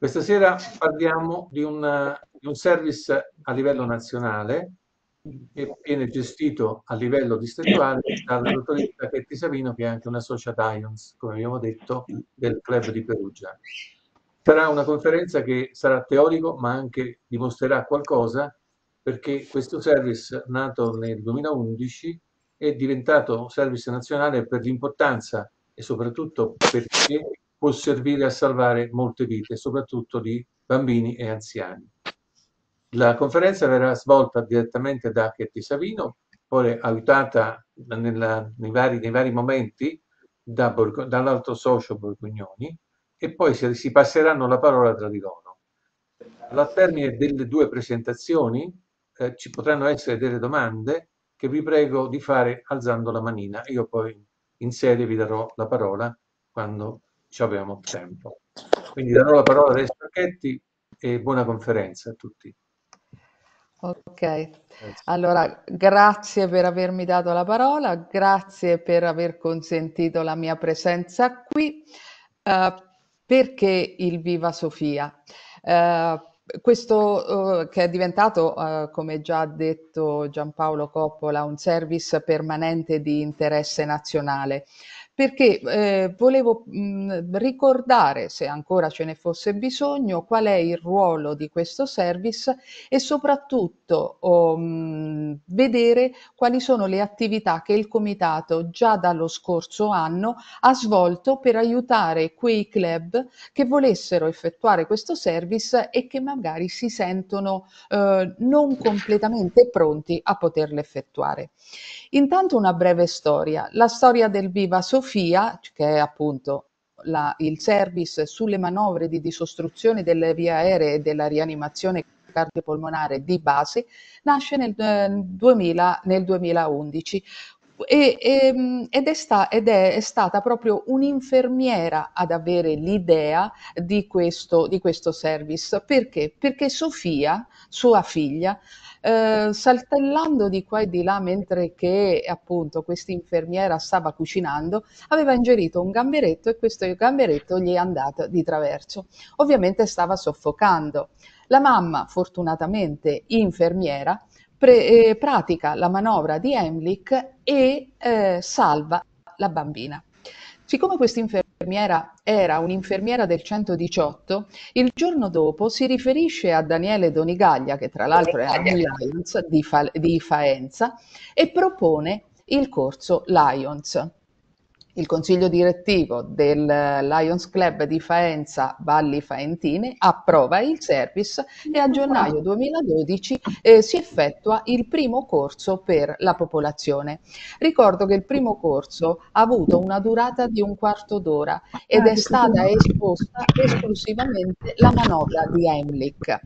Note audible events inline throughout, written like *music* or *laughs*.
Questa sera parliamo di un, di un service a livello nazionale che viene gestito a livello distrettuale dalla dottoressa Chetti Savino, che è anche una socia Lions, come abbiamo detto, del club di Perugia. Sarà una conferenza che sarà teorico, ma anche dimostrerà qualcosa, perché questo service, nato nel 2011, è diventato service nazionale per l'importanza e soprattutto perché può servire a salvare molte vite, soprattutto di bambini e anziani. La conferenza verrà svolta direttamente da Chetti Savino, poi aiutata nella, nei, vari, nei, vari, momenti da Borg, dall'altro socio Borgognoni e poi si, si passeranno la parola tra di loro. Al termine delle due presentazioni eh, ci potranno essere delle domande che vi prego di fare alzando la manina. Io poi in serie vi darò la parola quando ci abbiamo tempo. Quindi darò la parola a Alessio Archetti e buona conferenza a tutti. Ok, allora grazie per avermi dato la parola, grazie per aver consentito la mia presenza qui. Eh, perché il Viva Sofia? Eh, questo eh, che è diventato, eh, come già ha detto Giampaolo Coppola, un service permanente di interesse nazionale perché eh, volevo mh, mhmm, ricordare, se ancora ce ne fosse bisogno, qual è il ruolo di questo service e soprattutto oh, mh, mhmm, vedere quali sono le attività che il Comitato già dallo scorso anno ha svolto per aiutare quei club che volessero effettuare questo service e che magari si sentono eh, non completamente pronti a poterlo effettuare. Intanto una breve storia, la storia del Viva Sofia Sofia, che è appunto la, il service sulle manovre di disostruzione delle vie aeree e della rianimazione cardiopolmonare di base, nasce nel, 2000, eh, nel 2011 e, e, ehm, ed, è sta, ed è, è, stata proprio un'infermiera ad avere l'idea di questo, di questo service. Perché? Perché Sofia, sua figlia, eh, saltellando di qua e di là mentre che appunto questa infermiera stava cucinando, aveva ingerito un gamberetto e questo gamberetto gli è andato di traverso. Ovviamente stava soffocando. La mamma, fortunatamente infermiera, pre- eh, pratica la manovra di Emlich e eh, salva la bambina. Siccome questa infermiera era un'infermiera del 118, il giorno dopo si riferisce a Daniele Donigaglia, che tra l'altro è a Lions di, Fa- di Faenza, e propone il corso Lions. Il consiglio direttivo del Lions Club di Faenza Valli Faentine approva il service e a gennaio 2012 eh, si effettua il primo corso per la popolazione. Ricordo che il primo corso ha avuto una durata di un quarto d'ora ed è stata esposta esclusivamente la manovra di Heimlich.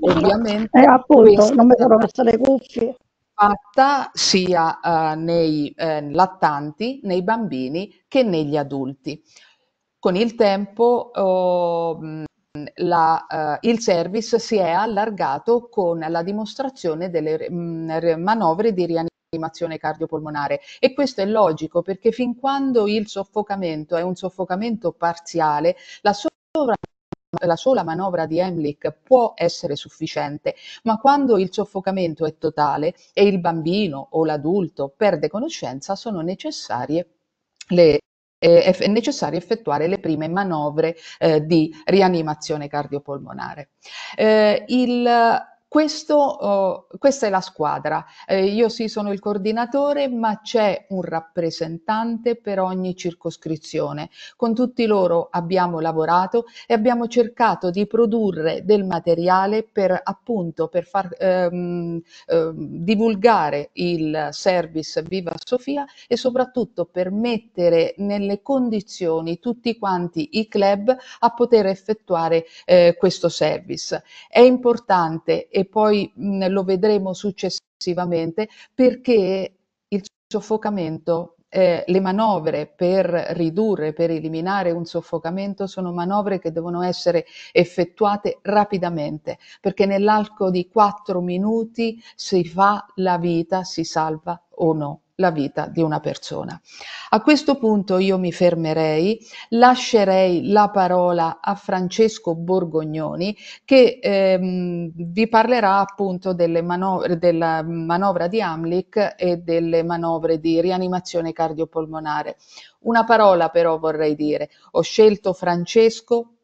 Ovviamente, eh, appunto, non mi sono messa le cuffie fatta sia eh, nei eh, lattanti, nei bambini che negli adulti. Con il tempo oh, mm, la, eh, il service si è allargato con la dimostrazione delle mh, mm, manovre di rianimazione rianimazione cardiopolmonare e questo è logico perché fin quando il soffocamento è un soffocamento parziale, la sovra la sola manovra di Heimlich può essere sufficiente, ma quando il soffocamento è totale e il bambino o l'adulto perde conoscenza, sono necessarie le eh, è necessario effettuare le prime manovre eh, di rianimazione cardiopolmonare. Eh, il questo, uh, questa è la squadra. Eh, io sì sono il coordinatore, ma c'è un rappresentante per ogni circoscrizione. Con tutti loro abbiamo lavorato e abbiamo cercato di produrre del materiale per appunto per far ehm, eh, divulgare il service Viva Sofia e soprattutto per mettere nelle condizioni tutti quanti i club a poter effettuare eh, questo service. È importante e e poi mh, mhmm, lo vedremo successivamente, perché il soffocamento eh, le manovre per ridurre, per eliminare un soffocamento sono manovre che devono essere effettuate rapidamente, perché nell'arco di quattro minuti si fa la vita, si salva o no la vita di una persona. A questo punto io mi fermerei, lascerei la parola a Francesco Borgognoni che ehm, vi parlerà appunto manovre, della manovra di Amlic e delle manovre di rianimazione cardiopolmonare. Una parola però vorrei dire, ho scelto Francesco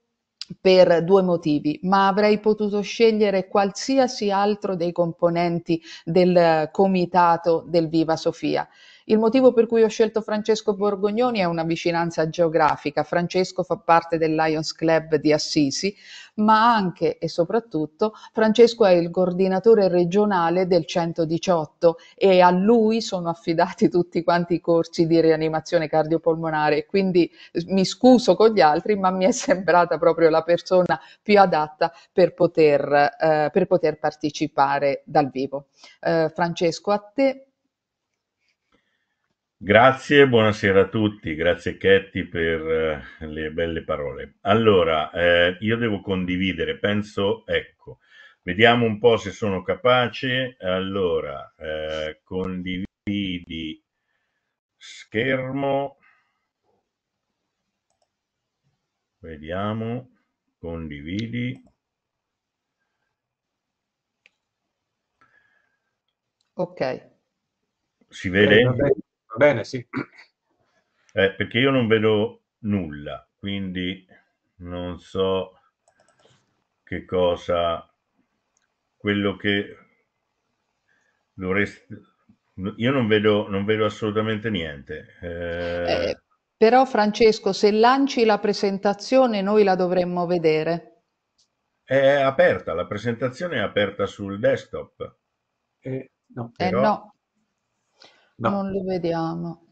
per due motivi, ma avrei potuto scegliere qualsiasi altro dei componenti del eh, comitato del Viva Sofia. Il motivo per cui ho scelto Francesco Borgognoni è una vicinanza geografica. Francesco fa parte del Lions Club di Assisi, ma anche e soprattutto Francesco è il coordinatore regionale del 118 e a lui sono affidati tutti quanti i corsi di rianimazione cardiopolmonare. Quindi mi scuso con gli altri, ma mi è sembrata proprio la persona più adatta per poter, eh, per poter partecipare dal vivo. Eh, Francesco, a te Grazie, buonasera a tutti, grazie Chetti per eh, le belle parole. Allora, eh, io devo condividere, penso, ecco, vediamo un po' se sono capace. Allora, eh, condividi schermo, vediamo, condividi. Ok. Si vede? bene, sì. Eh, perché io non vedo nulla, quindi non so che cosa quello che dovreste io non vedo, non vedo assolutamente niente eh... Eh, però Francesco se lanci la presentazione noi la dovremmo vedere è aperta la presentazione è aperta sul desktop eh, no. Eh, però... no No. Non lo vediamo.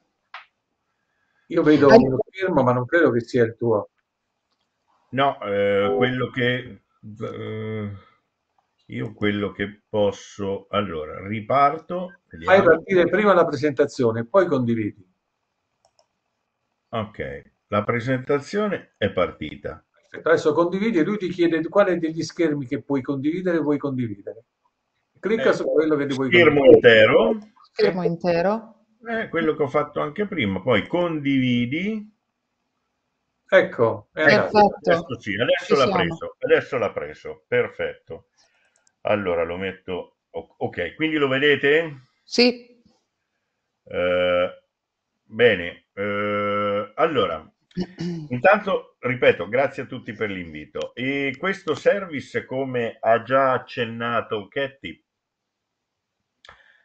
Io vedo Hai... uno schermo, ma non credo che sia il tuo. No, eh, oh. quello che... Eh, io quello che posso... Allora, riparto. Vediamo. Fai partire prima la presentazione, poi condividi. Ok, la presentazione è partita. Perfetto. Adesso condividi e lui ti chiede quale degli schermi che puoi condividere vuoi condividere. Clicca eh, su quello che ti vuoi schermo condividere. Schermo intero fermo intero. Eh, quello che ho fatto anche prima, poi condividi. Ecco, adesso sì, adesso l'ha preso, adesso l'ha preso, perfetto. Allora lo metto, ok, quindi lo vedete? Sì. Eh, bene, eh, allora, *clears throat* intanto ripeto, grazie a tutti per l'invito. E questo service, come ha già accennato Ketty,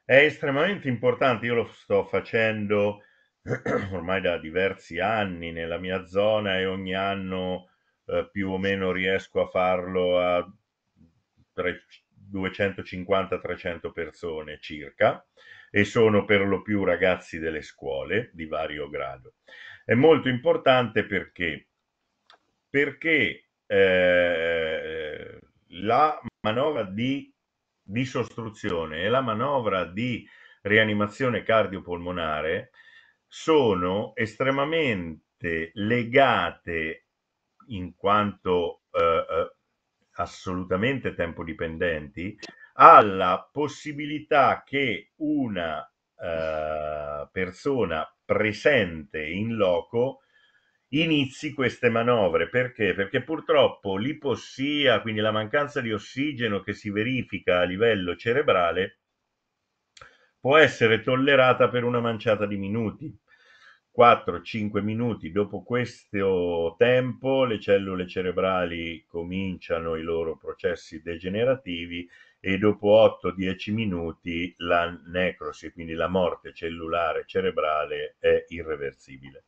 è estremamente importante, io lo sto facendo *clears throat* ormai da diversi anni nella mia zona e ogni anno eh, più o meno riesco a farlo a 250-300 persone circa e sono per lo più ragazzi delle scuole di vario grado. È molto importante perché, perché eh, la manovra di di sostruzione e la manovra di rianimazione cardiopolmonare sono estremamente legate in quanto eh, eh, assolutamente tempo dipendenti alla possibilità che una eh, persona presente in loco inizi queste manovre. Perché? Perché purtroppo l'ipossia, quindi la mancanza di ossigeno che si verifica a livello cerebrale, può essere tollerata per una manciata di minuti. 4-5 minuti dopo questo tempo le cellule cerebrali cominciano i loro processi degenerativi e dopo 8-10 minuti la necrosi, quindi la morte cellulare cerebrale, è irreversibile.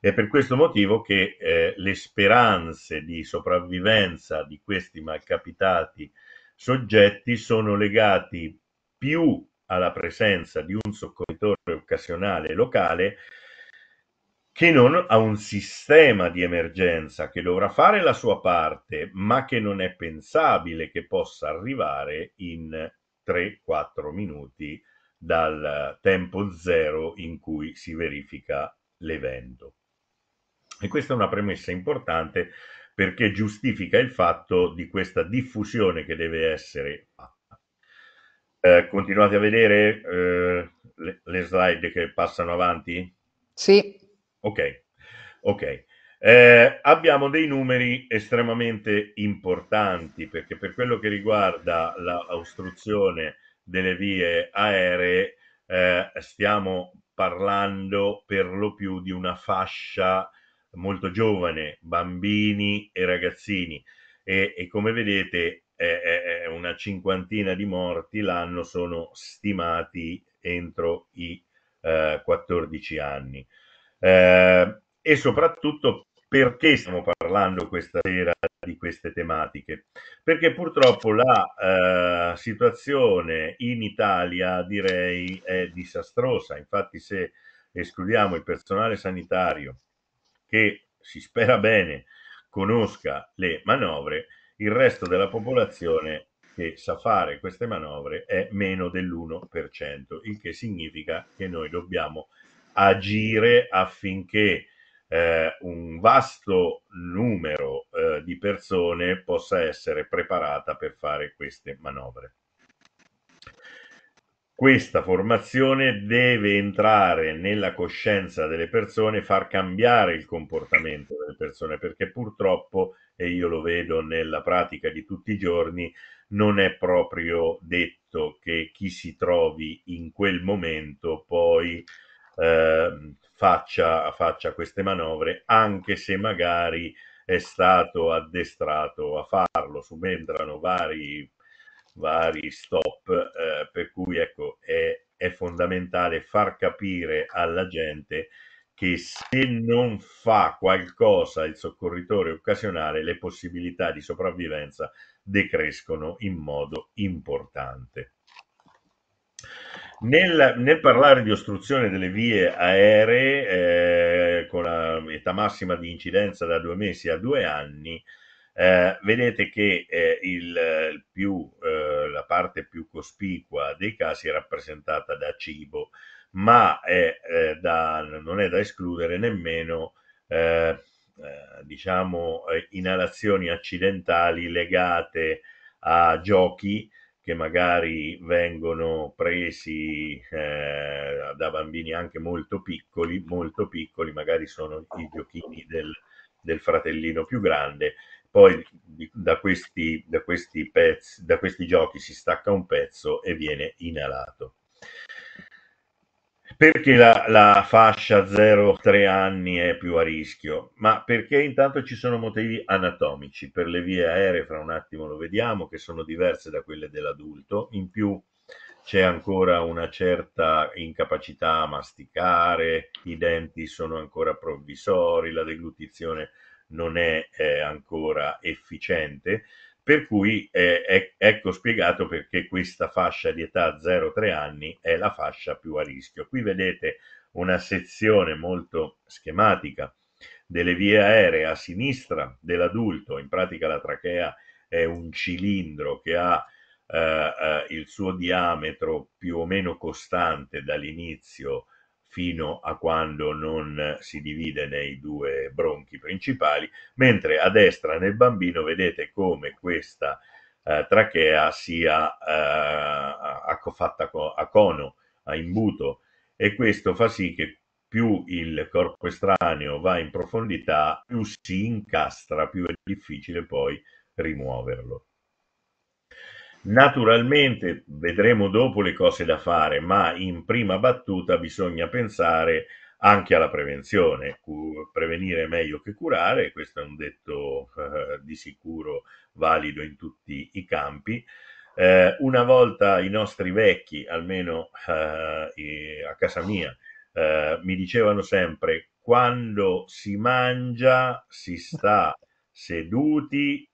È per questo motivo che eh, le speranze di sopravvivenza di questi malcapitati soggetti sono legati più alla presenza di un soccorritore occasionale locale che non a un sistema di emergenza che dovrà fare la sua parte, ma che non è pensabile che possa arrivare in 3-4 minuti dal tempo zero in cui si verifica l'evento. E questa è una premessa importante perché giustifica il fatto di questa diffusione che deve essere fatta. Eh, continuate a vedere eh, le, le, slide che passano avanti? Sì. Ok, ok. Eh, abbiamo dei numeri estremamente importanti perché per quello che riguarda l'ostruzione delle vie aeree eh, stiamo parlando per lo più di una fascia molto giovane, bambini e ragazzini e, e come vedete eh, eh, una cinquantina di morti l'anno sono stimati entro i eh, 14 anni. Eh, e soprattutto perché stiamo parlando questa sera di queste tematiche? Perché purtroppo la eh, situazione in Italia direi è disastrosa, infatti se escludiamo il personale sanitario, che, si spera bene, conosca le manovre, il resto della popolazione che sa fare queste manovre è meno dell'1%, il che significa che noi dobbiamo agire affinché eh, un vasto numero eh, di persone possa essere preparata per fare queste manovre. Questa formazione deve entrare nella coscienza delle persone, far cambiare il comportamento delle persone, perché purtroppo, e io lo vedo nella pratica di tutti i giorni, non è proprio detto che chi si trovi in quel momento poi eh, faccia, faccia queste manovre, anche se magari è stato addestrato a farlo, subentrano vari vari stop, eh, per cui ecco, è, è fondamentale far capire alla gente che se non fa qualcosa il soccorritore occasionale le possibilità di sopravvivenza decrescono in modo importante. Nel, nel, parlare di ostruzione delle vie aeree eh, con l'età massima di incidenza da due mesi a due anni, eh, vedete che eh, il, più, eh, la parte più cospicua dei casi è rappresentata da cibo, ma è, eh, da, non è da escludere nemmeno eh, eh, diciamo, inalazioni accidentali legate a giochi che magari vengono presi da bambini anche molto piccoli, molto piccoli, magari sono i giochini del, del fratellino più grande poi da questi, da questi, pezzi, da questi giochi si stacca un pezzo e viene inalato. Perché la, la fascia 0-3 anni è più a rischio? Ma perché intanto ci sono motivi anatomici per le vie aeree, fra un attimo lo vediamo, che sono diverse da quelle dell'adulto. In più c'è ancora una certa incapacità a masticare, i denti sono ancora provvisori, la deglutizione è non è eh, ancora efficiente, per cui eh, è, ecco spiegato perché questa fascia di età 0-3 anni è la fascia più a rischio. Qui vedete una sezione molto schematica delle vie aeree a sinistra dell'adulto, in pratica la trachea è un cilindro che ha eh, eh il suo diametro più o meno costante dall'inizio fino a quando non si divide nei due bronchi principali, mentre a destra nel bambino vedete come questa eh, trachea sia eh, ecco, fatta a cono, a imbuto, e questo fa sì che più il corpo estraneo va in profondità, più si incastra, più è difficile poi rimuoverlo. Naturalmente vedremo dopo le cose da fare, ma in prima battuta bisogna pensare anche alla prevenzione. Prevenire è meglio che curare, questo è un detto eh, di sicuro valido in tutti i campi. Eh, una volta i nostri vecchi, almeno eh, a casa mia, eh, mi dicevano sempre quando si mangia si sta seduti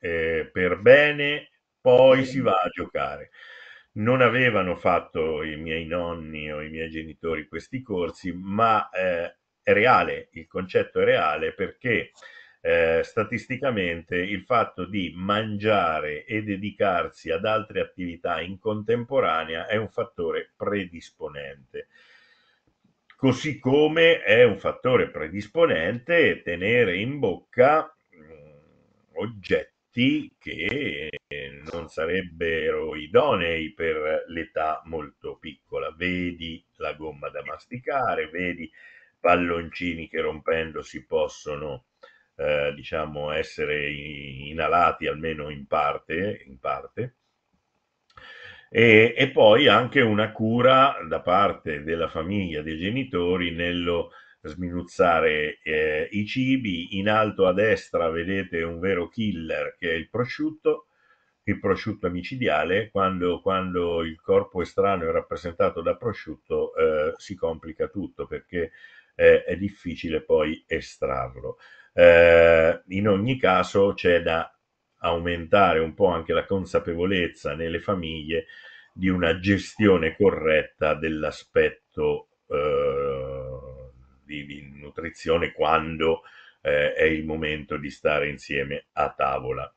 eh, per bene poi si va a giocare. Non avevano fatto i miei nonni o i miei genitori questi corsi, ma eh, è reale, il concetto è reale perché eh, statisticamente il fatto di mangiare e dedicarsi ad altre attività in contemporanea è un fattore predisponente. Così come è un fattore predisponente tenere in bocca mh, oggetti gusti che eh, non sarebbero idonei per l'età molto piccola. Vedi la gomma da masticare, vedi palloncini che rompendosi possono eh, diciamo essere inalati almeno in parte, in parte. E, e, poi anche una cura da parte della famiglia, dei genitori nello sminuzzare eh, i cibi. In alto a destra vedete un vero killer che è il prosciutto, il prosciutto micidiale. Quando, quando il corpo estraneo è rappresentato da prosciutto eh, si complica tutto perché eh, è difficile poi estrarlo. Eh, in ogni caso c'è da aumentare un po' anche la consapevolezza nelle famiglie di una gestione corretta dell'aspetto eh, di, di nutrizione quando eh, è il momento di stare insieme a tavola.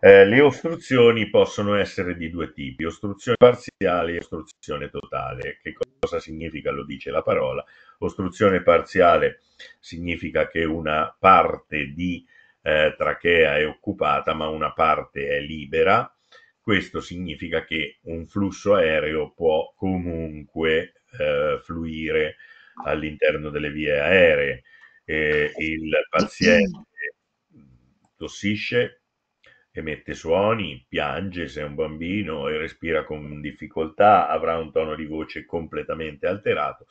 Eh, le ostruzioni possono essere di due tipi, ostruzione parziale e ostruzione totale. Che cosa significa? Lo dice la parola. Ostruzione parziale significa che una parte di eh, trachea è occupata ma una parte è libera. Questo significa che un flusso aereo può comunque eh, fluire all'interno delle vie aeree, eh, il paziente tossisce, emette suoni, piange se è un bambino e respira con difficoltà, avrà un tono di voce completamente alterato.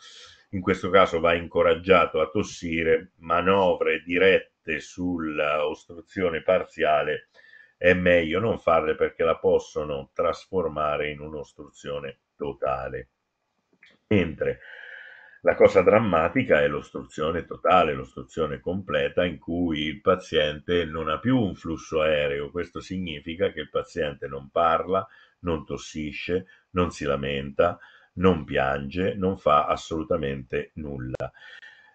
In questo caso va incoraggiato a tossire, manovre dirette sull'ostruzione parziale è meglio non farle perché la possono trasformare in un'ostruzione totale. Mentre la cosa drammatica è l'ostruzione totale, l'ostruzione completa in cui il paziente non ha più un flusso aereo. Questo significa che il paziente non parla, non tossisce, non si lamenta, non piange, non fa assolutamente nulla.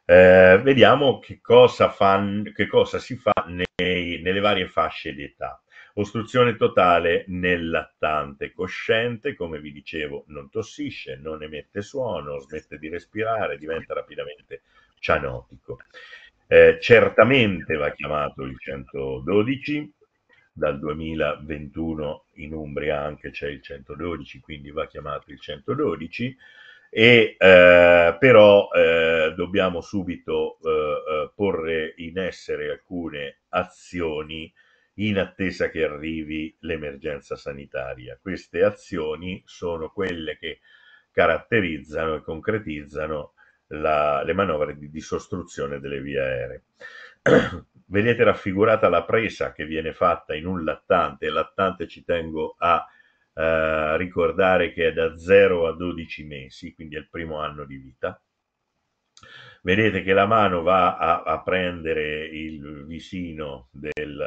Eh, vediamo che cosa, fan, che cosa, si fa nei, nelle varie fasce di età. Ostruzione totale nel lattante cosciente, come vi dicevo, non tossisce, non emette suono, smette di respirare, diventa rapidamente cianotico. Eh, certamente va chiamato il 112, dal 2021 in Umbria anche c'è il 112, quindi va chiamato il 112, e, eh, però eh, dobbiamo subito eh, eh, porre in essere alcune azioni in attesa che arrivi l'emergenza sanitaria. Queste azioni sono quelle che caratterizzano e concretizzano la, le manovre di disostruzione delle vie aeree. *clears throat* Vedete raffigurata la presa che viene fatta in un lattante, il lattante ci tengo a eh, ricordare che è da 0 a 12 mesi, quindi è il primo anno di vita, vedete che la mano va a, a prendere il visino del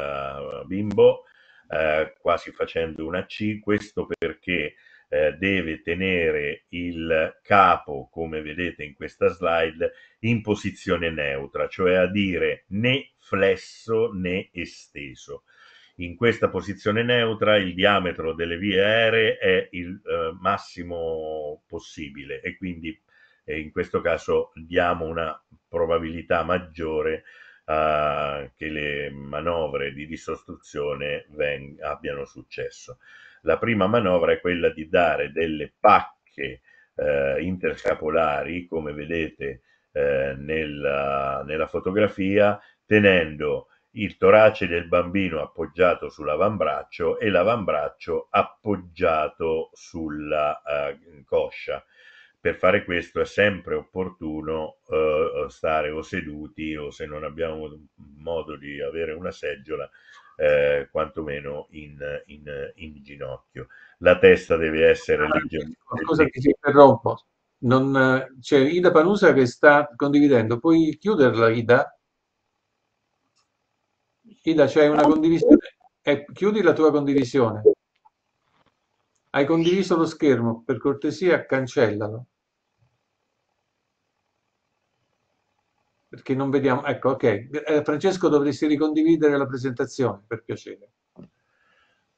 eh, bimbo, eh, quasi facendo una C, questo perché eh, deve tenere il capo, come vedete in questa slide, in posizione neutra, cioè a dire né flesso né esteso. In questa posizione neutra il diametro delle vie aeree è il eh, massimo possibile e quindi e in questo caso diamo una probabilità maggiore uh, che le manovre di disostruzione veng- abbiano successo. La prima manovra è quella di dare delle pacche eh, interscapolari, come vedete eh, nella, nella, fotografia, tenendo il torace del bambino appoggiato sull'avambraccio e l'avambraccio appoggiato sulla eh, coscia per fare questo è sempre opportuno eh, eh, stare o seduti o se non abbiamo modo di avere una seggiola eh, quantomeno in, in, in, ginocchio. La testa deve essere ah, leggermente... Scusa che ti interrompo. Non, eh, c'è Ida Panusa che sta condividendo. Puoi chiuderla, Ida? Ida, c'è una condivisione. Eh, chiudi la tua condivisione. Hai condiviso lo schermo, per cortesia cancellalo. perché non vediamo. Ecco, ok. Eh, Francesco, dovresti ricondividere la presentazione, per piacere.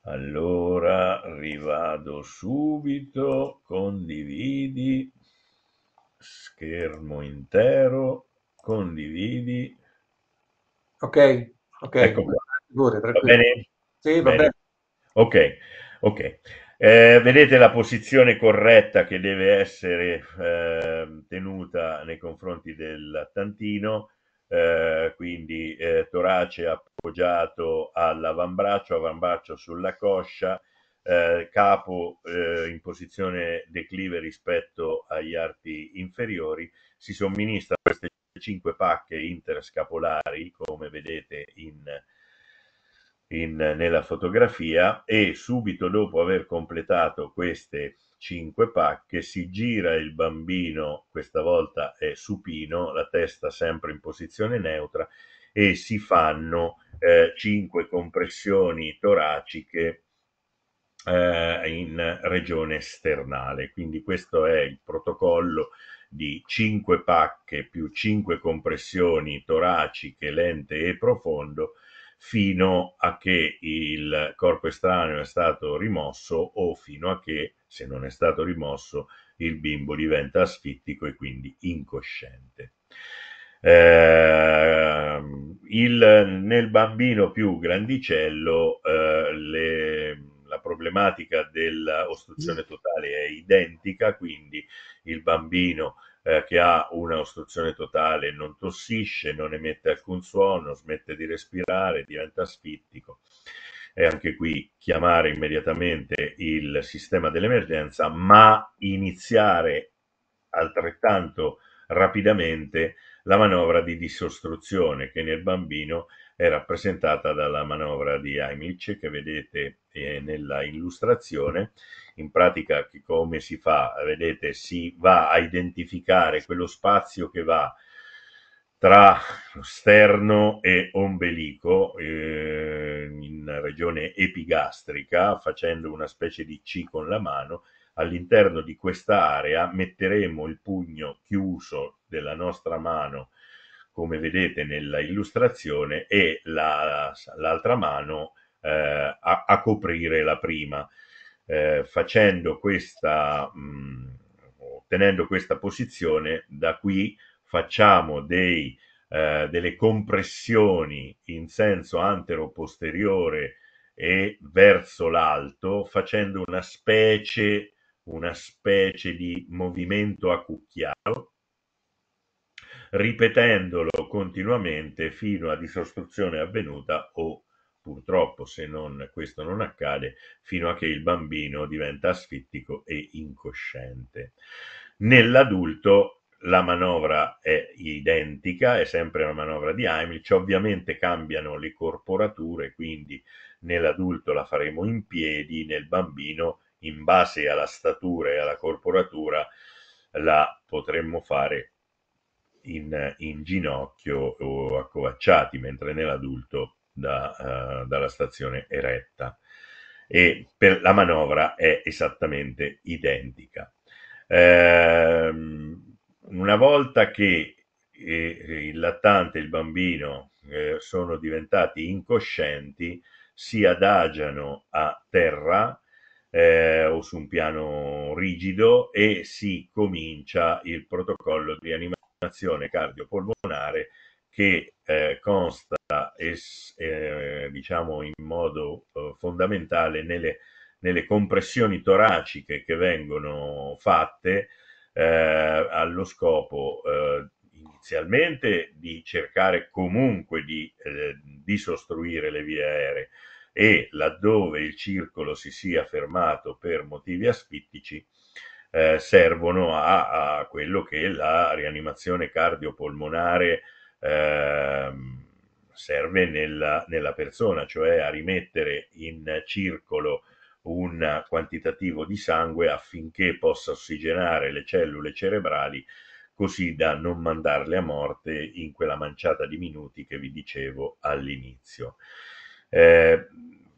Allora, rivado subito, condividi, schermo intero, condividi. Ok, ok. Ecco qua. Pure, sì, va bene. bene. Ok, ok. Eh, vedete la posizione corretta che deve essere eh, tenuta nei confronti del tantino, eh, quindi eh, torace appoggiato all'avambraccio, avambraccio sulla coscia, eh, capo eh, in posizione declive rispetto agli arti inferiori, si somministra queste cinque pacche interscapolari, come vedete in in, nella fotografia e subito dopo aver completato queste cinque pacche si gira il bambino, questa volta è supino, la testa sempre in posizione neutra e si fanno eh, cinque compressioni toraciche eh, in regione sternale. Quindi questo è il protocollo di 5 pacche più 5 compressioni toraciche lente e profondo fino a che il corpo estraneo è stato rimosso o fino a che, se non è stato rimosso, il bimbo diventa asfittico e quindi incosciente. Eh, il, nel bambino più grandicello eh, le, la problematica dell'ostruzione totale è identica, quindi il bambino eh, che ha una ostruzione totale, non tossisce, non emette alcun suono, smette di respirare, diventa asfittico. E anche qui chiamare immediatamente il sistema dell'emergenza, ma iniziare altrettanto rapidamente la manovra di disostruzione che nel bambino è rappresentata dalla manovra di Heimlich che vedete eh, nella illustrazione. In pratica come si fa? Vedete, si va a identificare quello spazio che va tra sterno e ombelico eh, in regione epigastrica facendo una specie di C con la mano all'interno di questa area metteremo il pugno chiuso della nostra mano come vedete nella illustrazione, e la, l'altra mano eh, a, a, coprire la prima. Eh, facendo questa, mh, mm, ottenendo questa posizione, da qui facciamo dei, eh, delle compressioni in senso antero-posteriore e verso l'alto, facendo una specie, una specie di movimento a cucchiaio ripetendolo continuamente fino a disostruzione avvenuta o, purtroppo se non, questo non accade, fino a che il bambino diventa asfittico e incosciente. Nell'adulto la manovra è identica, è sempre la manovra di Heimlich, ovviamente cambiano le corporature, quindi nell'adulto la faremo in piedi, nel bambino in base alla statura e alla corporatura la potremmo fare in, in ginocchio o accovacciati, mentre nell'adulto da, uh, dalla stazione eretta. E per la manovra è esattamente identica. Ehm, una volta che eh, il lattante e il bambino eh, sono diventati incoscienti, si adagiano a terra eh, o su un piano rigido e si comincia il protocollo di animazione vaccinazione cardiopolmonare che eh, consta es, eh, diciamo in modo eh, fondamentale nelle, nelle, compressioni toraciche che vengono fatte eh, allo scopo eh, inizialmente di cercare comunque di eh, disostruire le vie aeree e laddove il circolo si sia fermato per motivi asfittici eh, servono a, a, quello che la rianimazione cardiopolmonare eh, serve nella, nella, persona, cioè a rimettere in circolo un quantitativo di sangue affinché possa ossigenare le cellule cerebrali così da non mandarle a morte in quella manciata di minuti che vi dicevo all'inizio. Eh,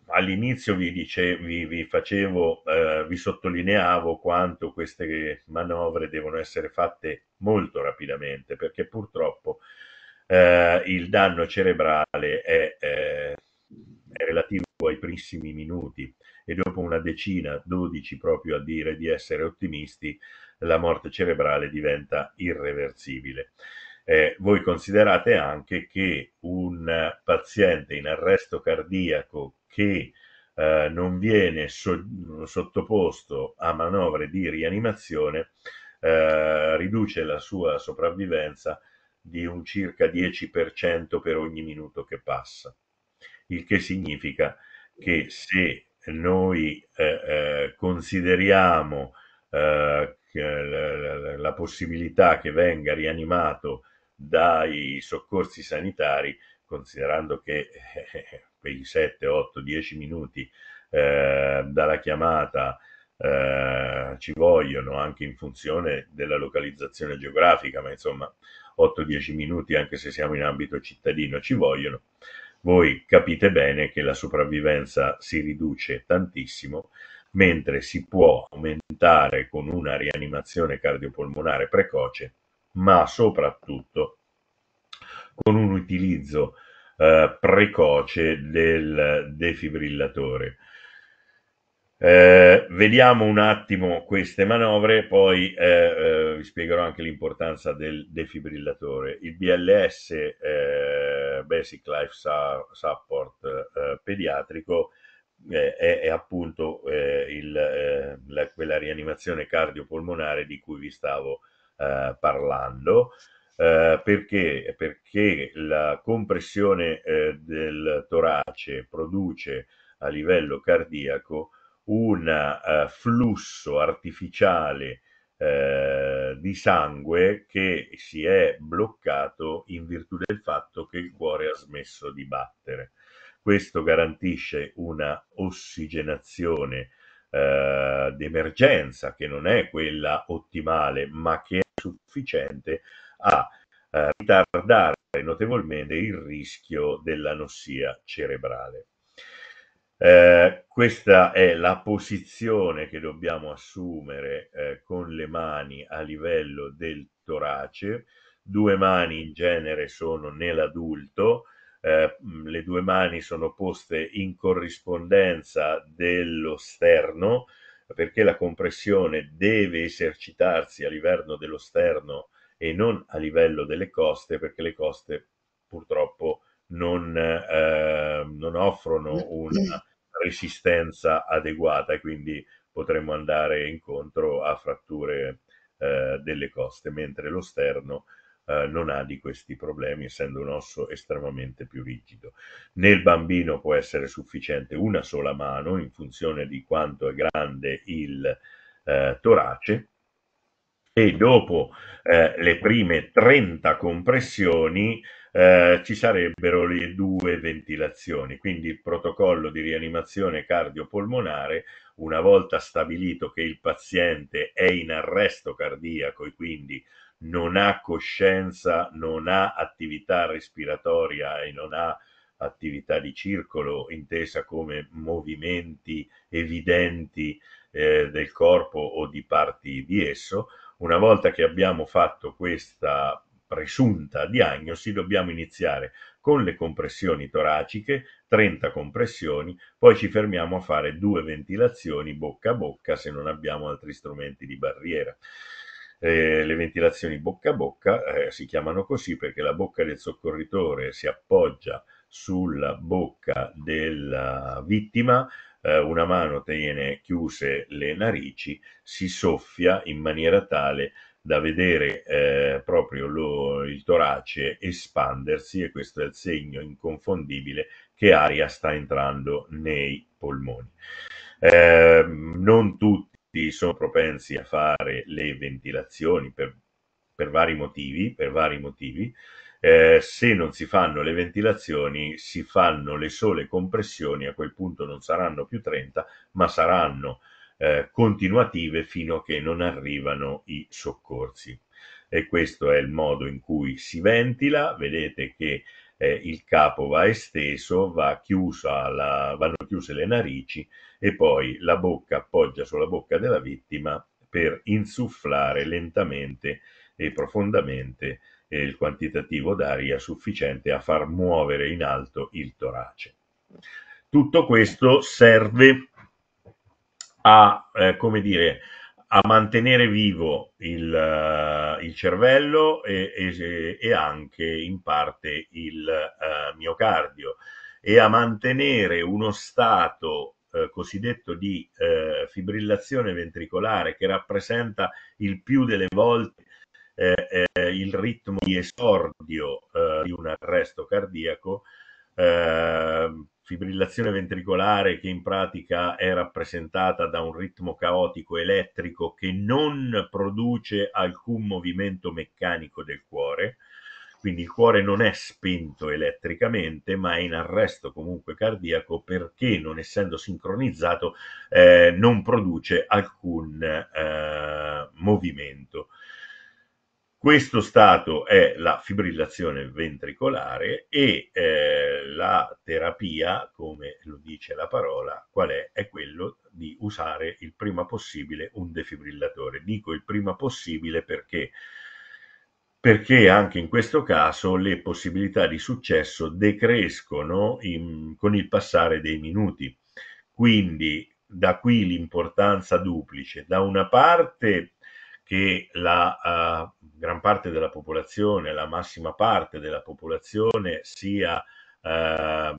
all'inizio vi, dice, vi, vi facevo, eh, vi sottolineavo quanto queste manovre devono essere fatte molto rapidamente, perché purtroppo eh, il danno cerebrale è, eh, è, relativo ai primissimi minuti e dopo una decina, 12 proprio a dire di essere ottimisti, la morte cerebrale diventa irreversibile. Eh, voi considerate anche che un paziente in arresto cardiaco che eh, non viene so sottoposto a manovre di rianimazione eh, riduce la sua sopravvivenza di un circa 10% per ogni minuto che passa, il che significa che se noi eh, eh consideriamo eh, la, la possibilità che venga rianimato dai soccorsi sanitari, considerando che eh, quei 7, 8, 10 minuti eh, dalla chiamata eh, ci vogliono anche in funzione della localizzazione geografica, ma insomma 8-10 minuti anche se siamo in ambito cittadino ci vogliono, voi capite bene che la sopravvivenza si riduce tantissimo, mentre si può aumentare con una rianimazione cardiopolmonare precoce, ma soprattutto con un utilizzo eh, precoce del defibrillatore. Eh, vediamo un attimo queste manovre, poi eh, eh, vi spiegherò anche l'importanza del defibrillatore. Il BLS, eh, Basic Life Support eh, Pediatrico, è, è, appunto il, la, quella rianimazione cardiopolmonare di cui vi stavo parlando. Eh, perché? Perché la compressione eh, del torace produce a livello cardiaco un eh, flusso artificiale eh, di sangue che si è bloccato in virtù del fatto che il cuore ha smesso di battere. Questo garantisce una ossigenazione eh, d'emergenza che non è quella ottimale ma che è sufficiente a eh, ritardare notevolmente il rischio dell'anossia cerebrale. Eh, questa è la posizione che dobbiamo assumere eh, con le mani a livello del torace. Due mani in genere sono nell'adulto, eh, mm, le due mani sono poste in corrispondenza dello sterno perché la compressione deve esercitarsi a livello dello sterno e non a livello delle coste perché le coste purtroppo non, eh, non offrono mm. una resistenza adeguata e quindi potremmo andare incontro a fratture eh, delle coste, mentre lo sterno eh, non ha di questi problemi, essendo un osso estremamente più rigido. Nel bambino può essere sufficiente una sola mano in funzione di quanto è grande il eh, torace e dopo eh, le prime 30 compressioni eh, ci sarebbero le due ventilazioni, quindi il protocollo di rianimazione cardiopolmonare, una volta stabilito che il paziente è in arresto cardiaco e quindi non ha coscienza, non ha attività respiratoria e non ha attività di circolo intesa come movimenti evidenti eh, del corpo o di parti di esso, una volta che abbiamo fatto questa presunta diagnosi, dobbiamo iniziare con le compressioni toraciche, 30 compressioni, poi ci fermiamo a fare due ventilazioni bocca a bocca se non abbiamo altri strumenti di barriera. Eh, le ventilazioni bocca a bocca eh, si chiamano così perché la bocca del soccorritore si appoggia sulla bocca della vittima eh, una mano tiene chiuse le narici, si soffia in maniera tale da vedere eh, proprio lo, il torace espandersi e questo è il segno inconfondibile che aria sta entrando nei polmoni. Eh, non tutti sono propensi a fare le ventilazioni per, per vari motivi, per vari motivi eh, se non si fanno le ventilazioni, si fanno le sole compressioni, a quel punto non saranno più 30, ma saranno eh, continuative fino a che non arrivano i soccorsi. E questo è il modo in cui si ventila, vedete che eh, il capo va esteso, va la, vanno chiuse le narici e poi la bocca appoggia sulla bocca della vittima per insufflare lentamente e profondamente e il quantitativo d'aria sufficiente a far muovere in alto il torace. Tutto questo serve a, eh, come dire, a mantenere vivo il, uh, il cervello e, e, e, anche in parte il uh, miocardio e a mantenere uno stato uh, cosiddetto di fibrillazione ventricolare che rappresenta il più delle volte eh, eh, il ritmo di esordio eh, di un arresto cardiaco, ehm, fibrillazione ventricolare che in pratica è rappresentata da un ritmo caotico elettrico che non produce alcun movimento meccanico del cuore, quindi il cuore non è spento elettricamente ma è in arresto comunque cardiaco perché non essendo sincronizzato eh, non produce alcun eh, movimento. Questo stato è la fibrillazione ventricolare e eh, la terapia, come lo dice la parola, qual è? È quello di usare il prima possibile un defibrillatore. Dico il prima possibile perché perché anche in questo caso le possibilità di successo decrescono in, con il passare dei minuti. Quindi da qui l'importanza duplice. Da una parte che la uh, gran parte della popolazione, la massima parte della popolazione sia uh,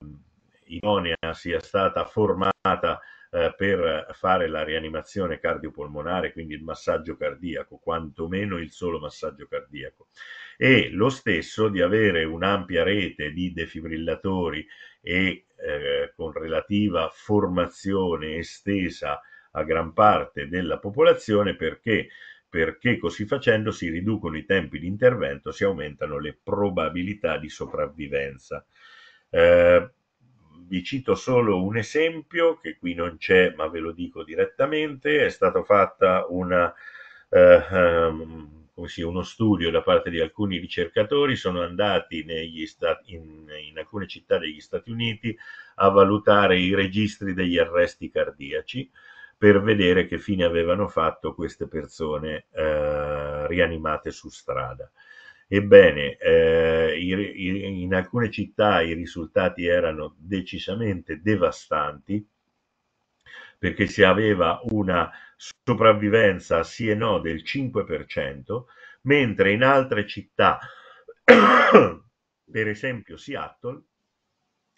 idonea, sia stata formata uh, per fare la rianimazione cardiopolmonare, quindi il massaggio cardiaco, quantomeno il solo massaggio cardiaco. E lo stesso di avere un'ampia rete di defibrillatori e con relativa formazione estesa a gran parte della popolazione perché perché così facendo si riducono i tempi di intervento, si aumentano le probabilità di sopravvivenza. Eh, vi cito solo un esempio che qui non c'è, ma ve lo dico direttamente, è stato fatto eh, um, uno studio da parte di alcuni ricercatori, sono andati Stati, in, in alcune città degli Stati Uniti a valutare i registri degli arresti cardiaci per vedere che fine avevano fatto queste persone eh, rianimate su strada. Ebbene, eh, i, i, in alcune città i risultati erano decisamente devastanti perché si aveva una sopravvivenza sì e no del 5%, mentre in altre città, *coughs* per esempio Seattle,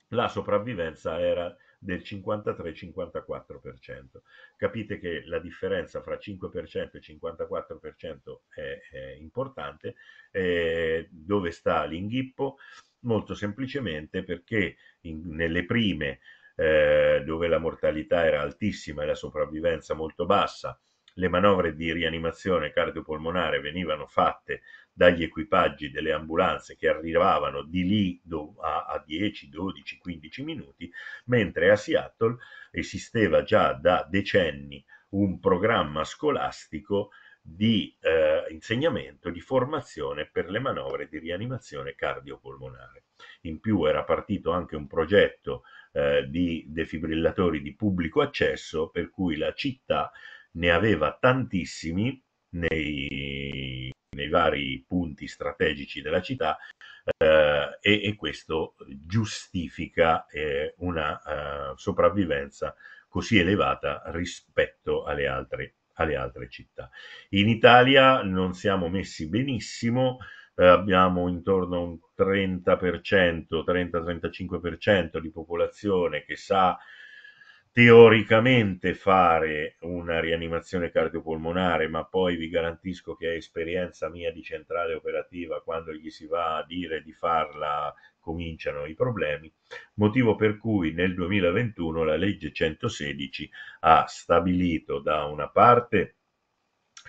la sopravvivenza era del 53-54%. Capite che la differenza fra 5% e 54% è, è importante. Eh, dove sta l'inghippo? Molto semplicemente perché in, nelle prime, eh, dove la mortalità era altissima e la sopravvivenza molto bassa, le manovre di rianimazione cardiopolmonare venivano fatte dagli equipaggi delle ambulanze che arrivavano di lì a, a 10, 12, 15 minuti, mentre a Seattle esisteva già da decenni un programma scolastico di eh, insegnamento, di formazione per le manovre di rianimazione cardiopolmonare. In più era partito anche un progetto eh, di defibrillatori di pubblico accesso per cui la città ne aveva tantissimi nei, nei vari punti strategici della città eh, e, e, questo giustifica eh, una eh, sopravvivenza così elevata rispetto alle altre, alle altre città. In Italia non siamo messi benissimo, eh, abbiamo intorno a un 30%, 30-35% di popolazione che sa teoricamente fare una rianimazione cardiopolmonare, ma poi vi garantisco che è esperienza mia di centrale operativa, quando gli si va a dire di farla cominciano i problemi, motivo per cui nel 2021 la legge 116 ha stabilito da una parte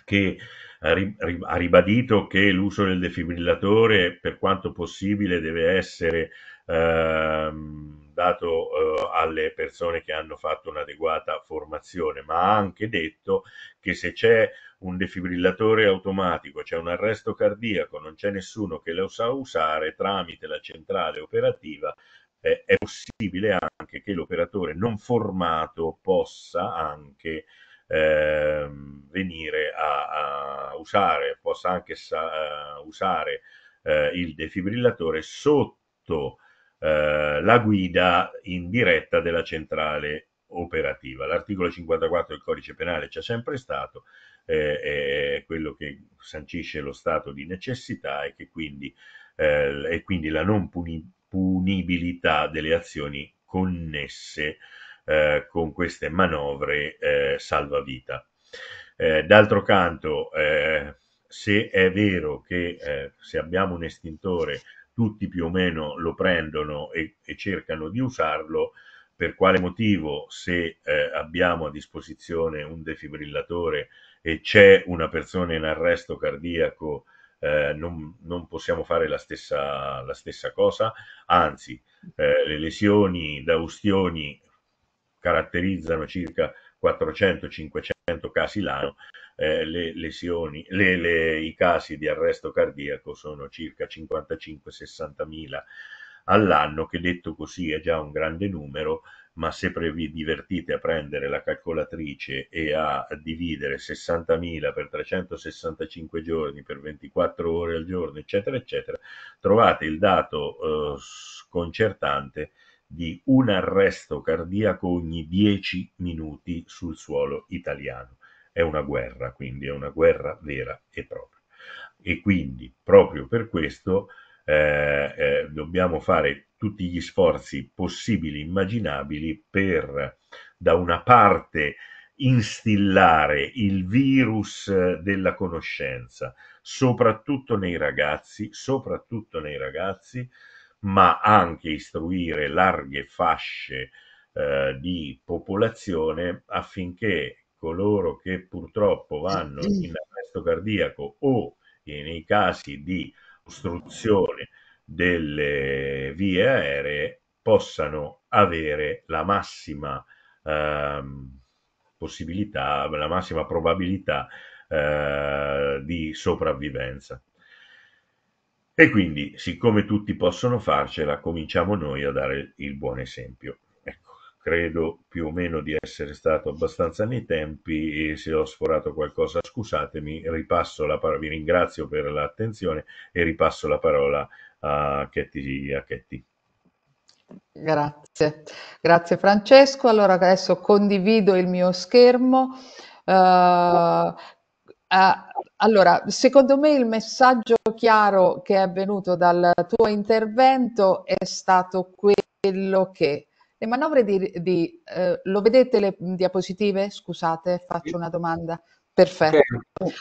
che ha ribadito che l'uso del defibrillatore per quanto possibile deve essere ehm, dato eh, alle persone che hanno fatto un'adeguata formazione, ma ha anche detto che se c'è un defibrillatore automatico, c'è un arresto cardiaco, non c'è nessuno che lo sa usare tramite la centrale operativa, eh, è possibile anche che l'operatore non formato possa anche eh, venire a, a, usare, possa anche sa, eh, usare eh, il defibrillatore sotto eh, la guida in diretta della centrale operativa. L'articolo 54 del codice penale c'è sempre stato, eh, è quello che sancisce lo stato di necessità e, che quindi, eh, e quindi la non puni- punibilità delle azioni connesse eh, con queste manovre eh, salvavita. Eh, d'altro canto, se è vero che se abbiamo un estintore tutti più o meno lo prendono e, e cercano di usarlo, per quale motivo se eh, abbiamo a disposizione un defibrillatore e c'è una persona in arresto cardiaco eh, non, non, possiamo fare la stessa, la stessa cosa, anzi eh, le lesioni da ustioni caratterizzano circa 400-500 casi l'anno, eh, le lesioni, le, le, i casi di arresto cardiaco sono circa 55-60 mila all'anno, che detto così è già un grande numero, ma se vi divertite a prendere la calcolatrice e a dividere 60.000 per 365 giorni, per 24 ore al giorno, eccetera, eccetera, trovate il dato eh, sconcertante di un arresto cardiaco ogni 10 minuti sul suolo italiano. È una guerra, quindi è una guerra vera e propria. E quindi, proprio per questo, eh, eh, dobbiamo fare tutti gli sforzi possibili, immaginabili, per, da una parte, instillare il virus della conoscenza, soprattutto nei ragazzi, soprattutto nei ragazzi, ma anche istruire larghe fasce eh, di popolazione affinché coloro che purtroppo vanno in arresto cardiaco o nei casi di ostruzione delle vie aeree possano avere la massima ehm, possibilità, la massima probabilità eh, di sopravvivenza. E quindi, siccome tutti possono farcela, cominciamo noi a dare il buon esempio credo più o meno di essere stato abbastanza nei tempi e se ho sforato qualcosa scusatemi, ripasso la parola, vi ringrazio per l'attenzione e ripasso la parola a Chetti. Grazie, grazie Francesco. Allora adesso condivido il mio schermo. Uh, uh, allora, secondo me il messaggio chiaro che è venuto dal tuo intervento è stato quello che le manovre di... di eh, lo vedete le diapositive? Scusate, faccio una domanda. Perfetto.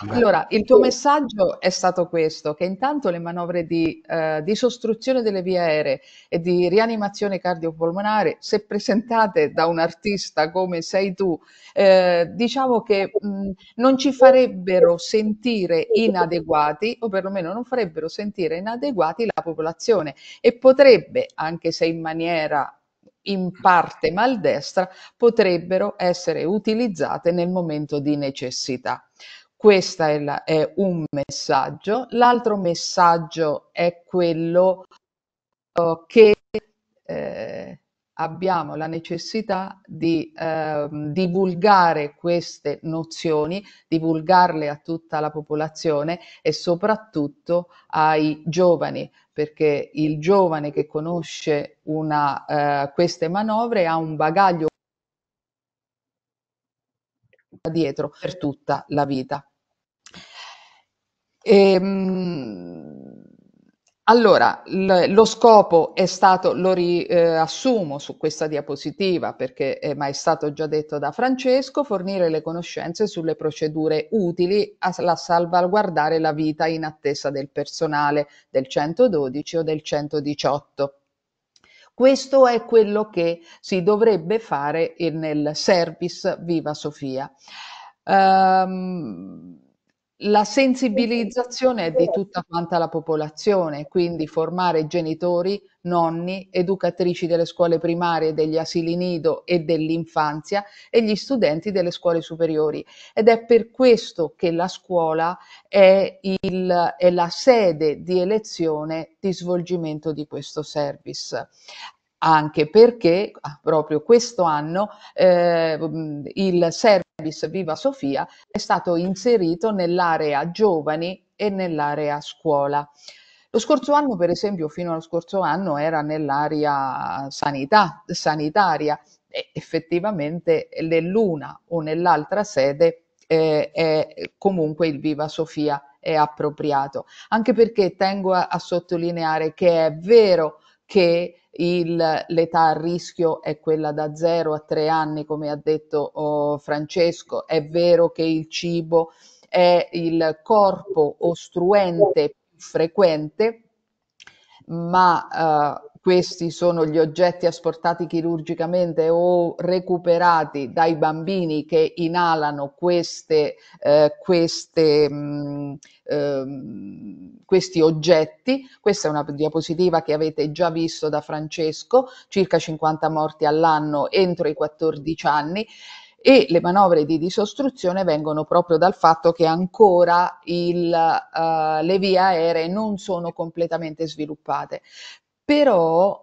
Allora, il tuo messaggio è stato questo, che intanto le manovre di eh, disostruzione delle vie aeree e di rianimazione cardiopolmonare, se presentate da un artista come sei tu, eh, diciamo che mh, non ci farebbero sentire inadeguati, o perlomeno non farebbero sentire inadeguati la popolazione e potrebbe, anche se in maniera in parte maldestra potrebbero essere utilizzate nel momento di necessità. Questo è, è un messaggio. L'altro messaggio è quello eh, che eh, abbiamo la necessità di eh, divulgare queste nozioni, divulgarle a tutta la popolazione e soprattutto ai giovani, perché il giovane che conosce una, eh, queste manovre ha un bagaglio dietro per tutta la vita. E, ehm, mh, allora, lo scopo è stato, lo riassumo eh, su questa diapositiva perché è, ma stato già detto da Francesco, fornire le conoscenze sulle procedure utili a salvaguardare la vita in attesa del personale del 112 o del 118. Questo è quello che si dovrebbe fare nel service Viva Sofia. Um, la sensibilizzazione è di tutta quanta la popolazione, quindi formare genitori, nonni, educatrici delle scuole primarie, degli asili nido e dell'infanzia e gli studenti delle scuole superiori. Ed è per questo che la scuola è, il, è la sede di elezione di svolgimento di questo service anche perché ah, proprio questo anno eh, il service Viva Sofia è stato inserito nell'area giovani e nell'area scuola. Lo scorso anno, per esempio, fino allo scorso anno era nell'area sanità, sanitaria e effettivamente nell'una o nell'altra sede eh, è comunque il Viva Sofia è appropriato. Anche perché tengo a, a sottolineare che è vero che il, l'età a rischio è quella da 0 a 3 anni, come ha detto oh, Francesco. È vero che il cibo è il corpo ostruente più frequente, ma eh, questi sono gli oggetti asportati chirurgicamente o recuperati dai bambini che inalano queste, eh, queste, mh, mm, ehm, questi oggetti. Questa è una diapositiva che avete già visto da Francesco, circa 50 morti all'anno entro i 14 anni e le manovre di disostruzione vengono proprio dal fatto che ancora il, uh, le vie aeree non sono completamente sviluppate. Però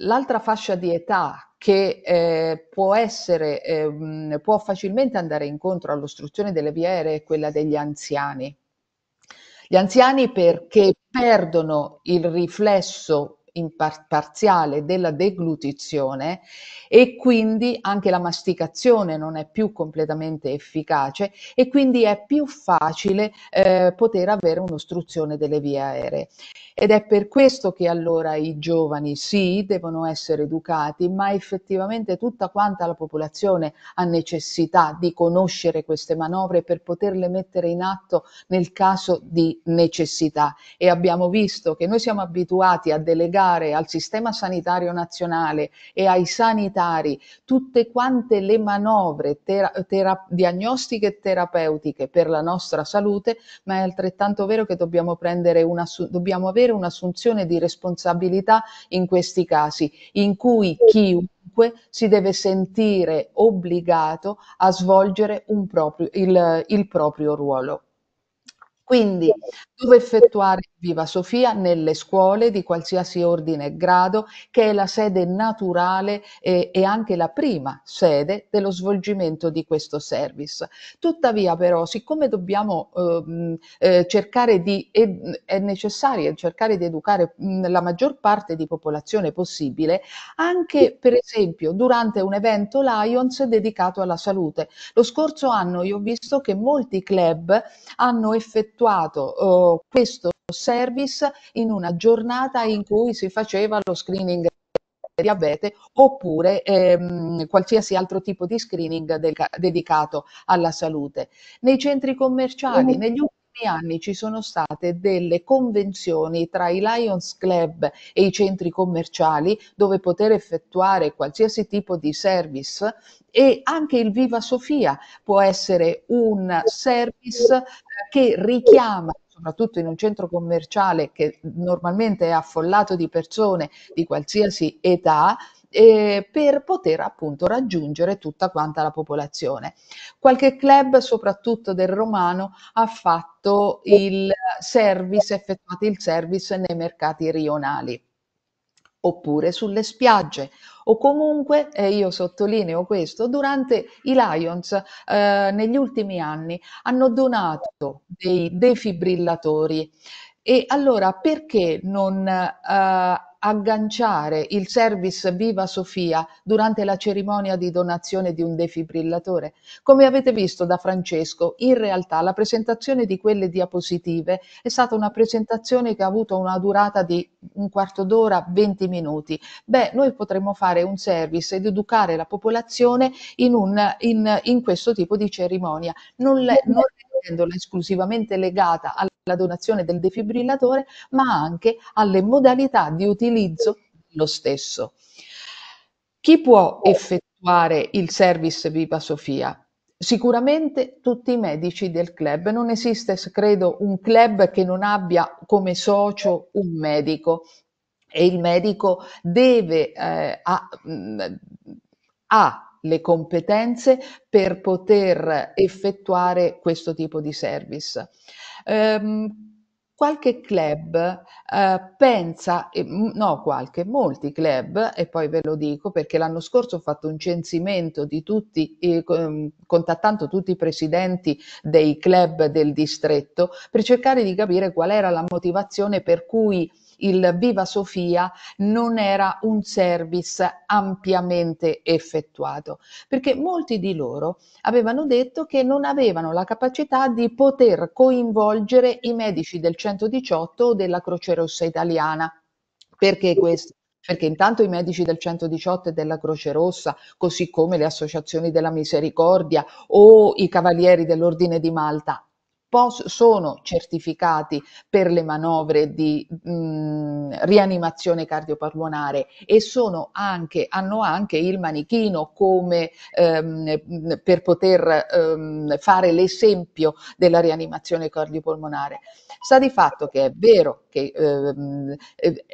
l'altra fascia di età che eh, può, essere, eh, può facilmente andare incontro all'ostruzione delle vie aeree è quella degli anziani. Gli anziani perché perdono il riflesso par- parziale della deglutizione e quindi anche la masticazione non è più completamente efficace e quindi è più facile eh, poter avere un'ostruzione delle vie aeree. Ed è per questo che allora i giovani sì devono essere educati, ma effettivamente tutta quanta la popolazione ha necessità di conoscere queste manovre per poterle mettere in atto nel caso di necessità. E abbiamo visto che noi siamo abituati a delegare spiegare al sistema sanitario nazionale e ai sanitari tutte quante le manovre tera- tera- diagnostiche e terapeutiche per la nostra salute, ma è altrettanto vero che dobbiamo, una, dobbiamo avere un'assunzione di responsabilità in questi casi, in cui chiunque si deve sentire obbligato a svolgere proprio, il, il proprio ruolo. Quindi, dove effettuare Viva Sofia? Nelle scuole di qualsiasi ordine e grado, che è la sede naturale e, eh, e anche la prima sede dello svolgimento di questo service. Tuttavia, però, siccome dobbiamo ehm, eh, cercare di, ed, è necessario cercare di educare la maggior parte di popolazione possibile, anche per esempio durante un evento Lions dedicato alla salute. Lo scorso anno io ho visto che molti club hanno effettuato effettuato eh, questo service in una giornata in cui si faceva lo screening diabete oppure ehm, qualsiasi altro tipo di screening de- dedicato alla salute. Nei centri commerciali, negli uffici anni ci sono state delle convenzioni tra i Lions Club e i centri commerciali dove poter effettuare qualsiasi tipo di service e anche il Viva Sofia può essere un service eh, che richiama soprattutto in un centro commerciale che normalmente è affollato di persone di qualsiasi età, eh, per poter appunto raggiungere tutta quanta la popolazione. Qualche club, soprattutto del romano, ha fatto il service, effettuato il service nei mercati rionali oppure sulle spiagge o comunque, eh, io sottolineo questo, durante i Lions eh, negli ultimi anni hanno donato dei defibrillatori e allora perché non eh, agganciare il service Viva Sofia durante la cerimonia di donazione di un defibrillatore. Come avete visto da Francesco, in realtà la presentazione di quelle diapositive è stata una presentazione che ha avuto una durata di un quarto d'ora, 20 minuti. Beh, noi potremmo fare un service ed educare la popolazione in, un, in, in questo tipo di cerimonia. Non le, non le rendendola esclusivamente legata alla donazione del defibrillatore, ma anche alle modalità di utilizzo dello stesso. Chi può effettuare il service Viva Sofia? Sicuramente tutti i medici del club, non esiste credo un club che non abbia come socio un medico e il medico deve eh, a, mh, ha le competenze per poter effettuare questo tipo di service. Um, qualche club eh, pensa, no qualche, molti club, e poi ve lo dico perché l'anno scorso ho fatto un censimento di tutti, ehm, contattando tutti i presidenti dei club del distretto per cercare di capire qual era la motivazione per cui il Viva Sofia non era un service ampiamente effettuato, perché molti di loro avevano detto che non avevano la capacità di poter coinvolgere i medici del 118 o della Croce Rossa Italiana. Perché questo? perché intanto i medici del 118 e della Croce Rossa, così come le associazioni della misericordia o i cavalieri dell'Ordine di Malta, sono certificati per le manovre di mh, mm, rianimazione cardiopalmonare e sono anche, hanno anche il manichino come, ehm, per poter ehm, fare l'esempio della rianimazione cardiopolmonare. Sa di fatto che è vero che ehm, eh,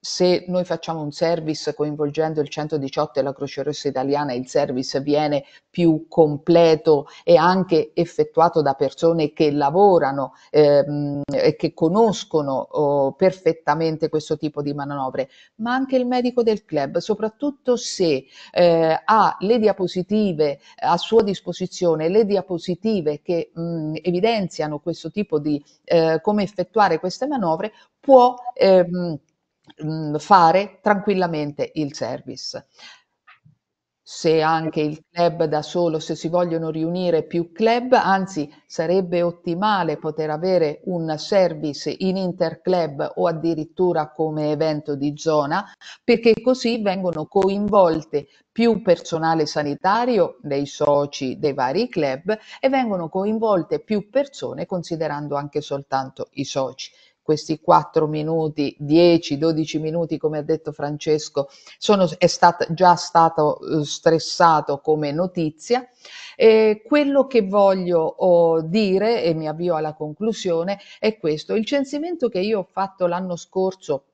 se noi facciamo un service coinvolgendo il 118 e la Croce Rossa Italiana, il service viene più completo e anche effettuato da persone che lavorano ehm, e che conoscono oh, perfettamente questo tipo di manovre, ma anche il medico del club, soprattutto se eh, ha le diapositive a sua disposizione, le diapositive che mh, mm, evidenziano questo tipo di eh, come effettuare queste manovre, può ehm, mh, mhmm, fare tranquillamente il service se anche il club da solo, se si vogliono riunire più club, anzi sarebbe ottimale poter avere un service in interclub o addirittura come evento di zona, perché così vengono coinvolte più personale sanitario dei soci dei vari club e vengono coinvolte più persone considerando anche soltanto i soci questi 4 minuti, 10-12 minuti, come ha detto Francesco, sono, è stat già stato eh, stressato come notizia. E quello che voglio oh, dire, e mi avvio alla conclusione, è questo. Il censimento che io ho fatto l'anno scorso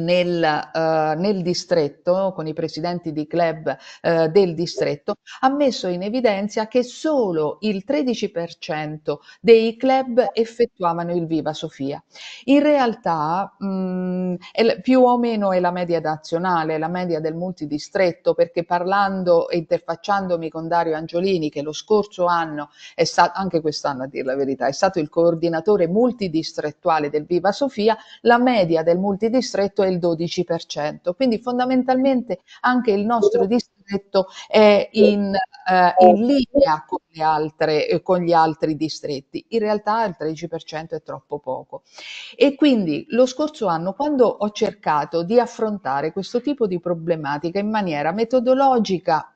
nel, uh, nel, distretto, con i presidenti di club uh, del distretto, ha messo in evidenza che solo il 13% dei club effettuavano il Viva Sofia. In realtà mh, mm, è, più o meno è la media nazionale, la media del multidistretto, perché parlando e interfacciandomi con Dario Angiolini, che lo scorso anno, è stato, anche quest'anno a dire la verità, è stato il coordinatore multidistrettuale del Viva Sofia, la media del multidistretto è il 12%. Quindi fondamentalmente anche il nostro distretto è in, eh, in linea con, altre, eh, con, gli altri distretti. In realtà il 13% è troppo poco. E quindi lo scorso anno quando ho cercato di affrontare questo tipo di problematica in maniera metodologica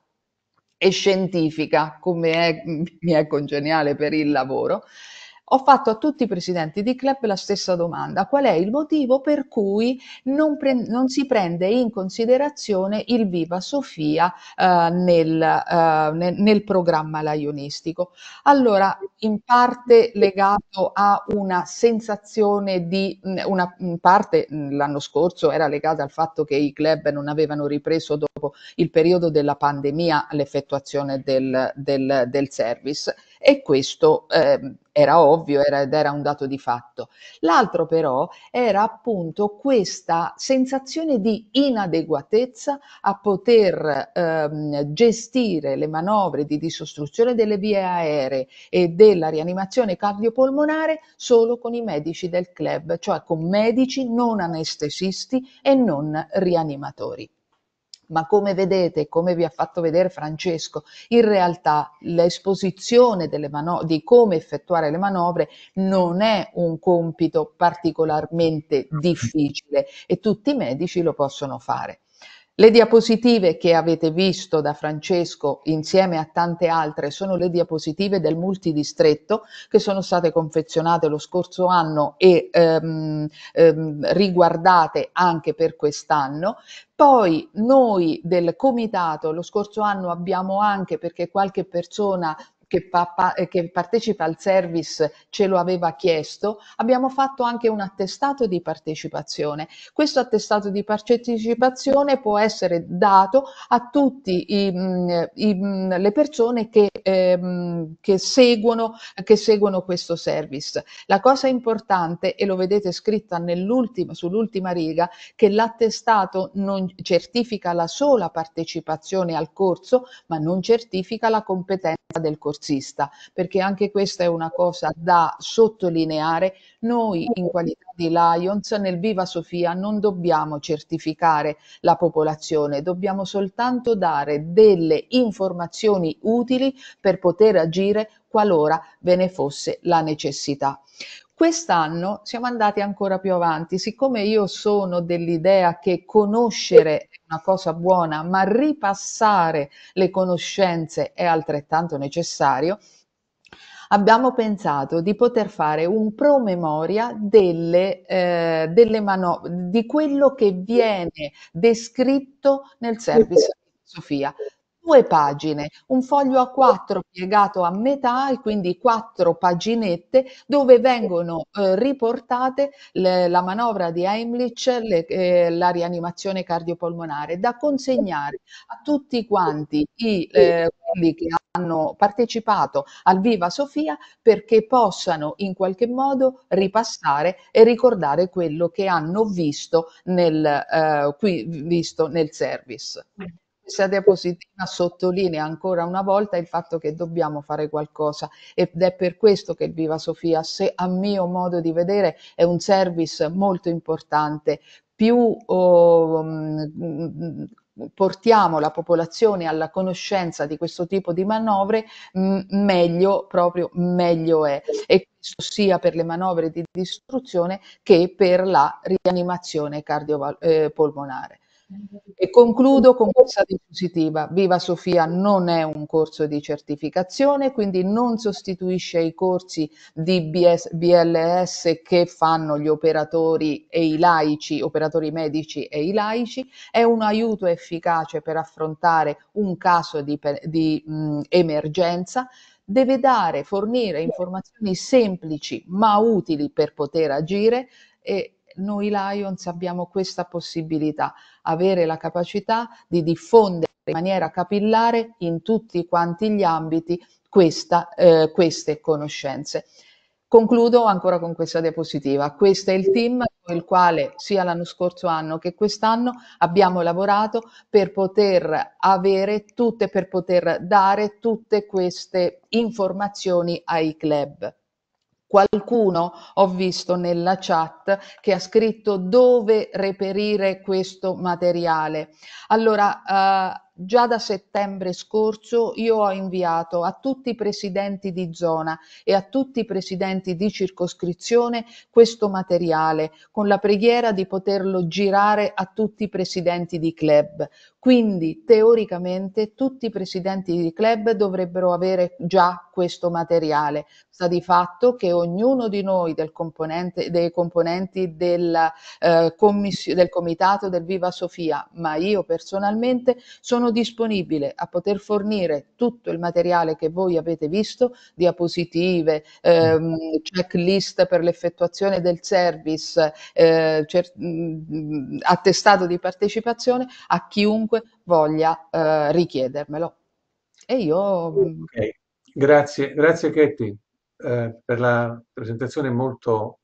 e scientifica, come è, *laughs* mi è congeniale per il lavoro, ho fatto a tutti i presidenti di club la stessa domanda, qual è il motivo per cui non, pre- non si prende in considerazione il Viva Sofia eh, nel, eh, nel, nel, programma laionistico? Allora, in parte legato a una sensazione di, una parte l'anno scorso era legata al fatto che i club non avevano ripreso dopo il periodo della pandemia l'effettuazione del, del, del service e questo eh, era ovvio era, ed era un dato di fatto. L'altro però era appunto questa sensazione di inadeguatezza a poter ehm, gestire le manovre di disostruzione delle vie aeree e della rianimazione cardiopolmonare solo con i medici del club, cioè con medici non anestesisti e non rianimatori ma come vedete, come vi ha fatto vedere Francesco, in realtà l'esposizione mano- di come effettuare le manovre non è un compito particolarmente difficile e tutti i medici lo possono fare. Le diapositive che avete visto da Francesco insieme a tante altre sono le diapositive del multidistretto che sono state confezionate lo scorso anno e ehm, ehm, riguardate anche per quest'anno. Poi noi del comitato lo scorso anno abbiamo anche, perché qualche persona che, pa- eh, che partecipa al service ce lo aveva chiesto, abbiamo fatto anche un attestato di partecipazione. Questo attestato di partecipazione può essere dato a tutte mm, mm, le persone che, ehm, che, seguono, che seguono questo service. La cosa importante, e lo vedete scritta nell'ultima, sull'ultima riga, che l'attestato non certifica la sola partecipazione al corso, ma non certifica la competenza del corsista, perché anche questa è una cosa da sottolineare. Noi in qualità di Lions nel Viva Sofia non dobbiamo certificare la popolazione, dobbiamo soltanto dare delle informazioni utili per poter agire qualora ve ne fosse la necessità. Quest'anno siamo andati ancora più avanti, siccome io sono dell'idea che conoscere è una cosa buona, ma ripassare le conoscenze è altrettanto necessario, abbiamo pensato di poter fare un promemoria delle, eh, delle di quello che viene descritto nel service di Sofia due pagine, un foglio a quattro piegato a metà e quindi quattro paginette dove vengono eh, riportate le, la manovra di Heimlich, le, eh, la rianimazione cardiopolmonare, da consegnare a tutti quanti i, eh, quelli che hanno partecipato al Viva Sofia perché possano in qualche modo ripassare e ricordare quello che hanno visto nel, eh, qui, visto nel service questa cioè, diapositiva sottolinea ancora una volta il fatto che dobbiamo fare qualcosa ed è per questo che il Viva Sofia, se a mio modo di vedere, è un service molto importante, più oh, mm, mm, portiamo la popolazione alla conoscenza di questo tipo di manovre, mm, meglio, proprio meglio è. E questo sia per le manovre di distruzione che per la rianimazione cardiopolmonare. Eh, e concludo con questa diapositiva. Viva Sofia non è un corso di certificazione, quindi non sostituisce i corsi di BS, BLS che fanno gli operatori e i laici, operatori medici e i laici, è un aiuto efficace per affrontare un caso di, di mh, emergenza deve dare, fornire informazioni semplici ma utili per poter agire e noi Lions abbiamo questa possibilità, avere la capacità di diffondere in maniera capillare in tutti quanti gli ambiti questa, eh, queste conoscenze. Concludo ancora con questa diapositiva. Questo è il team con il quale sia l'anno scorso anno che quest'anno abbiamo lavorato per poter avere tutte, per poter dare tutte queste informazioni ai club. Qualcuno ho visto nella chat che ha scritto dove reperire questo materiale. Allora, eh, già da settembre scorso io ho inviato a tutti i presidenti di zona e a tutti i presidenti di circoscrizione questo materiale con la preghiera di poterlo girare a tutti i presidenti di club. Quindi teoricamente tutti i presidenti di club dovrebbero avere già questo materiale. Sta di fatto che ognuno di noi componente, dei componenti del, eh, del comitato del Viva Sofia, ma io personalmente sono sono disponibile a poter fornire tutto il materiale che voi avete visto, diapositive, ehm, checklist per l'effettuazione del service, eh, cer- mh, mm, attestato di partecipazione a chiunque voglia eh, richiedermelo. E io... Mm, okay. Grazie, grazie Katie eh, per la presentazione molto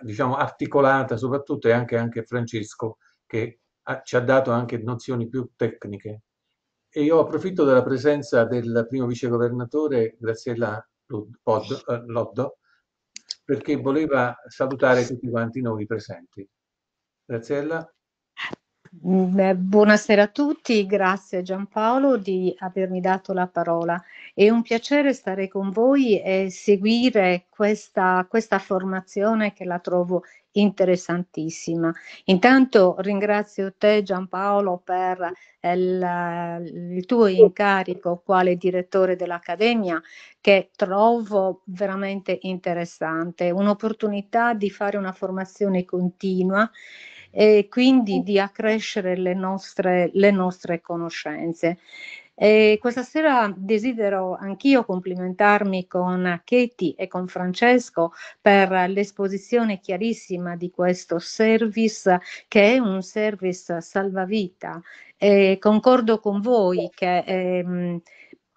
diciamo, articolata soprattutto e anche, anche Francesco che ci ha dato anche nozioni più tecniche. E io approfitto della presenza del primo vice governatore Graziella eh, Loddo perché voleva salutare tutti quanti noi presenti. Graziella? Mm, eh, buonasera a tutti, grazie Giampaolo di avermi dato la parola. È un piacere stare con voi e seguire questa, questa formazione che la trovo interessantissima. Intanto ringrazio te Giampaolo per il, eh, il tuo incarico quale direttore dell'Accademia che trovo veramente interessante, un'opportunità di fare una formazione continua e quindi di accrescere le nostre, le nostre conoscenze. E questa sera desidero anch'io complimentarmi con Katie e con Francesco per l'esposizione chiarissima di questo service che è un service salvavita. E concordo con voi che ehm,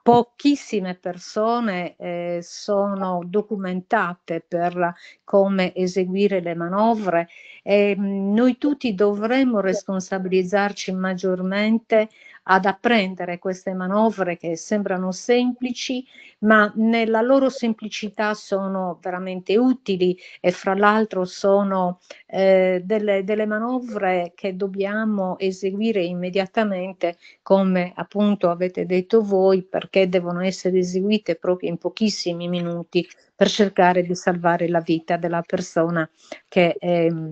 pochissime persone eh, sono documentate per come eseguire le manovre e ehm, noi tutti dovremmo responsabilizzarci maggiormente ad apprendere queste manovre che sembrano semplici, ma nella loro semplicità sono veramente utili e fra l'altro sono eh, delle, delle manovre che dobbiamo eseguire immediatamente, come appunto avete detto voi, perché devono essere eseguite proprio in pochissimi minuti per cercare di salvare la vita della persona che... Eh,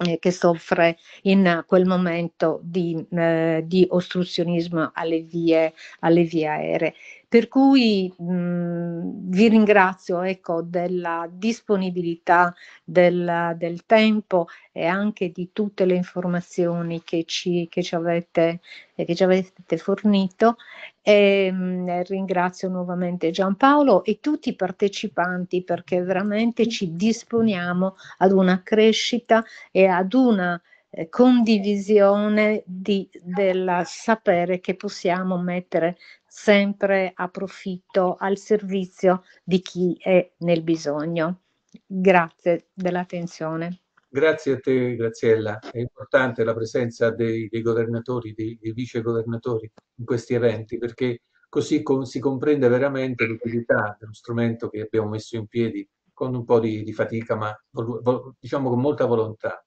eh, che soffre in quel momento di, eh, di ostruzionismo alle vie, alle vie aeree. Per cui mh, vi ringrazio ecco, della disponibilità, del, del, tempo e anche di tutte le informazioni che ci, che ci, avete, eh, che ci avete, fornito. E, ehm, mh, ringrazio nuovamente Giampaolo e tutti i partecipanti perché veramente ci disponiamo ad una crescita e ad una eh, condivisione di, del sapere che possiamo mettere sempre a profitto, al servizio di chi è nel bisogno. Grazie dell'attenzione. Grazie a te Graziella, è importante la presenza dei, dei governatori, dei, dei governatori in questi eventi perché così con, si comprende veramente l'utilità dello strumento che abbiamo messo in piedi con un po' di, di fatica ma vol, vol, diciamo con molta volontà.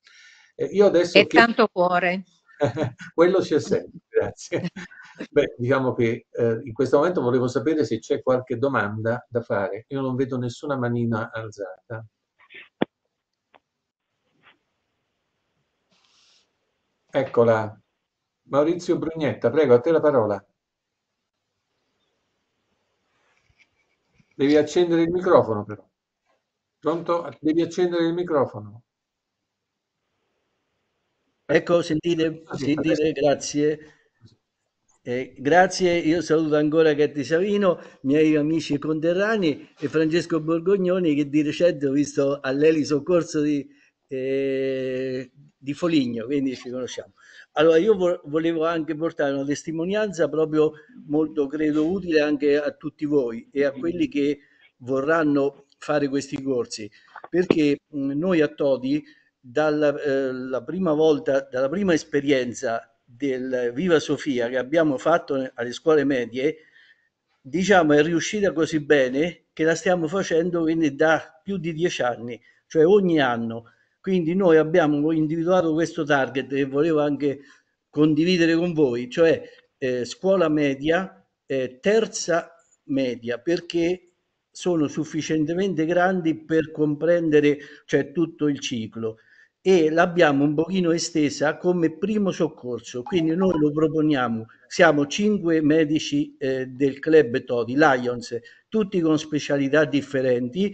Eh, io adesso e chiedo... tanto cuore. *laughs* Quello c'è sempre, grazie. *laughs* Beh, diciamo che eh, in questo momento volevo sapere se c'è qualche domanda da fare. Io non vedo nessuna manina alzata. Eccola. Maurizio Brugnetta, prego, a te la parola. Devi accendere il microfono però. Pronto? Devi accendere il microfono. Ecco, sentite, ah, sentite grazie. Eh, grazie, io saluto ancora Gatti Savino, miei amici conterranei e Francesco Borgognoni che di recente ho visto all'Eli Soccorso di, eh, di Foligno, quindi ci conosciamo. Allora io vo volevo anche portare una testimonianza proprio molto, credo, utile anche a tutti voi e a quelli che vorranno fare questi corsi, perché mh, noi a Todi dalla eh, prima volta, dalla prima esperienza del Viva Sofia che abbiamo fatto alle scuole medie, diciamo è riuscita così bene che la stiamo facendo quindi da più di dieci anni, cioè ogni anno. Quindi noi abbiamo individuato questo target che volevo anche condividere con voi, cioè eh, scuola media, eh, terza media, perché sono sufficientemente grandi per comprendere cioè, tutto il ciclo e l'abbiamo un pochino estesa come primo soccorso, quindi noi lo proponiamo, siamo cinque medici eh, del club Todi, Lions, tutti con specialità differenti,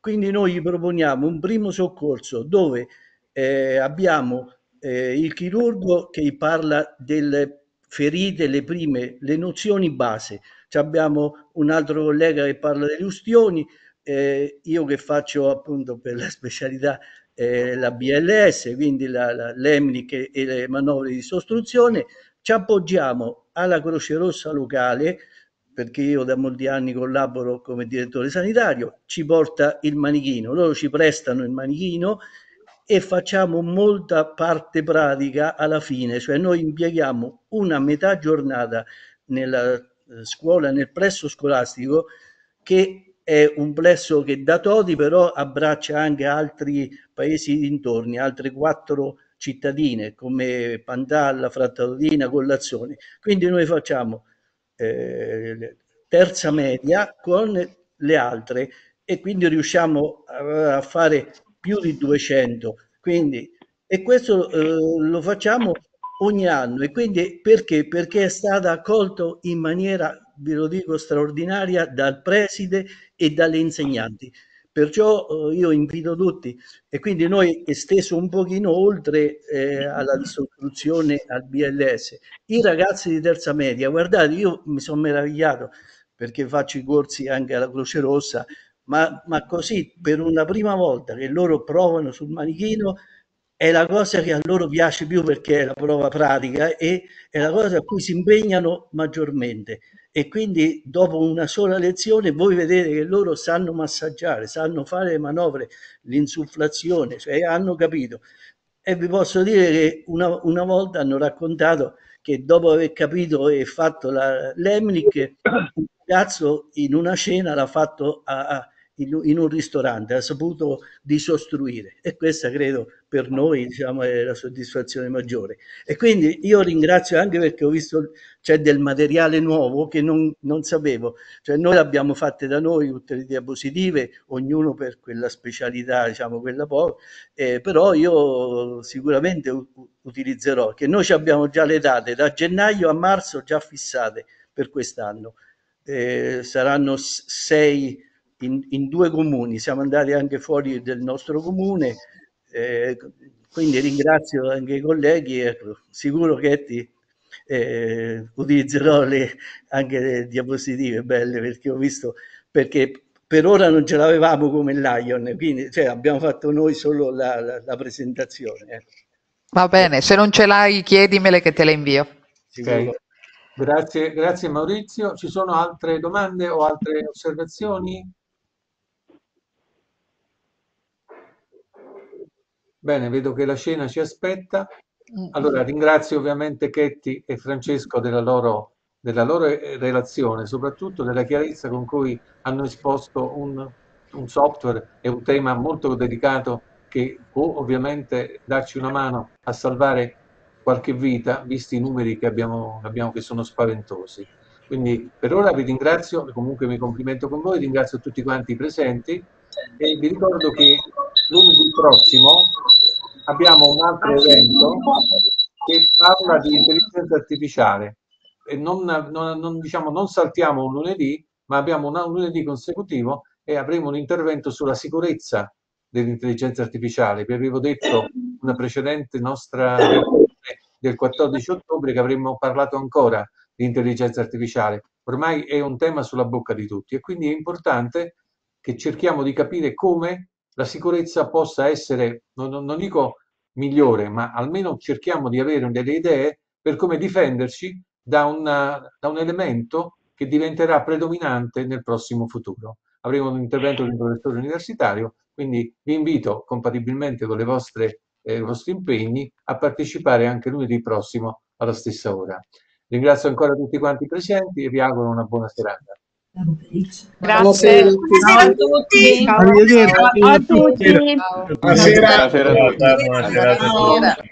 quindi noi gli proponiamo un primo soccorso dove eh, abbiamo eh, il chirurgo che parla delle ferite, le prime, le nozioni base, Ci abbiamo un altro collega che parla delle ustioni, eh, io che faccio appunto per la specialità eh, la BLS, quindi la, la, l'EMNIC e le manovre di sostruzione, ci appoggiamo alla Croce Rossa locale, perché io da molti anni collaboro come direttore sanitario, ci porta il manichino, loro ci prestano il manichino e facciamo molta parte pratica alla fine, cioè noi impieghiamo una metà giornata nella eh, scuola, nel presso scolastico che è un plesso che da Todi però abbraccia anche altri paesi dintorni, altre quattro cittadine come Pantalla, Frattadina, Collazione. Quindi noi facciamo eh, terza media con le altre e quindi riusciamo a fare più di 200. Quindi, e questo eh, lo facciamo ogni anno e quindi perché? Perché è stato accolto in maniera ve lo dico, straordinaria dal preside e dalle insegnanti. Perciò eh, io invito tutti e quindi noi esteso un pochino oltre eh, alla distruzione al BLS. I ragazzi di terza media, guardate, io mi sono meravigliato perché faccio i corsi anche alla Croce Rossa, ma, ma così per una prima volta che loro provano sul manichino è la cosa che a loro piace più perché è la prova pratica e è la cosa a cui si impegnano maggiormente e quindi dopo una sola lezione voi vedete che loro sanno massaggiare, sanno fare le manovre, l'insufflazione, cioè hanno capito. E vi posso dire che una, una volta hanno raccontato che dopo aver capito e fatto l'Emnic, un ragazzo in una cena l'ha fatto a, a in un ristorante, ha saputo disostruire e questa credo per noi diciamo, è la soddisfazione maggiore. E quindi io ringrazio anche perché ho visto c'è del materiale nuovo che non, non sapevo, cioè noi l'abbiamo fatte da noi tutte le diapositive, ognuno per quella specialità, diciamo quella poco, eh, però io sicuramente utilizzerò, che noi abbiamo già le date da gennaio a marzo già fissate per quest'anno, eh, saranno sei in, in due comuni, siamo andati anche fuori del nostro comune, eh, quindi ringrazio anche i colleghi, ecco, sicuro che ti eh, utilizzerò le, anche le diapositive belle perché ho visto, perché per ora non ce l'avevamo come Lion, quindi cioè, abbiamo fatto noi solo la, la, la presentazione. Eh. Va bene, se non ce l'hai chiedimele che te le invio. Okay. Grazie, grazie Maurizio. Ci sono altre domande o altre osservazioni? Bene, vedo che la cena ci aspetta. Allora ringrazio ovviamente Chetti e Francesco della loro, della loro eh, relazione, soprattutto della chiarezza con cui hanno esposto un, un software e un tema molto delicato che può ovviamente darci una mano a salvare qualche vita, visti i numeri che abbiamo, abbiamo che sono spaventosi. Quindi per ora vi ringrazio, comunque mi complimento con voi, ringrazio tutti quanti i presenti e vi ricordo che lunedì prossimo abbiamo un altro ah, evento che parla di intelligenza artificiale e non, non, non, diciamo, non saltiamo un lunedì, ma abbiamo un, un lunedì consecutivo e avremo un intervento sulla sicurezza dell'intelligenza artificiale. Vi avevo detto una precedente nostra del 14 ottobre che avremmo parlato ancora di intelligenza artificiale. Ormai è un tema sulla bocca di tutti e quindi è importante che cerchiamo di capire come la sicurezza possa essere, non, non dico migliore, ma almeno cerchiamo di avere delle idee per come difenderci da, una, da, un elemento che diventerà predominante nel prossimo futuro. Avremo un intervento di un professore universitario, quindi vi invito, compatibilmente con vostre, eh, i vostri impegni, a partecipare anche lunedì prossimo alla stessa ora. Ringrazio ancora tutti quanti presenti e vi auguro una buona serata. Grazie. Buonasera a tutti. Ciao a tutti. Buonasera a tutti.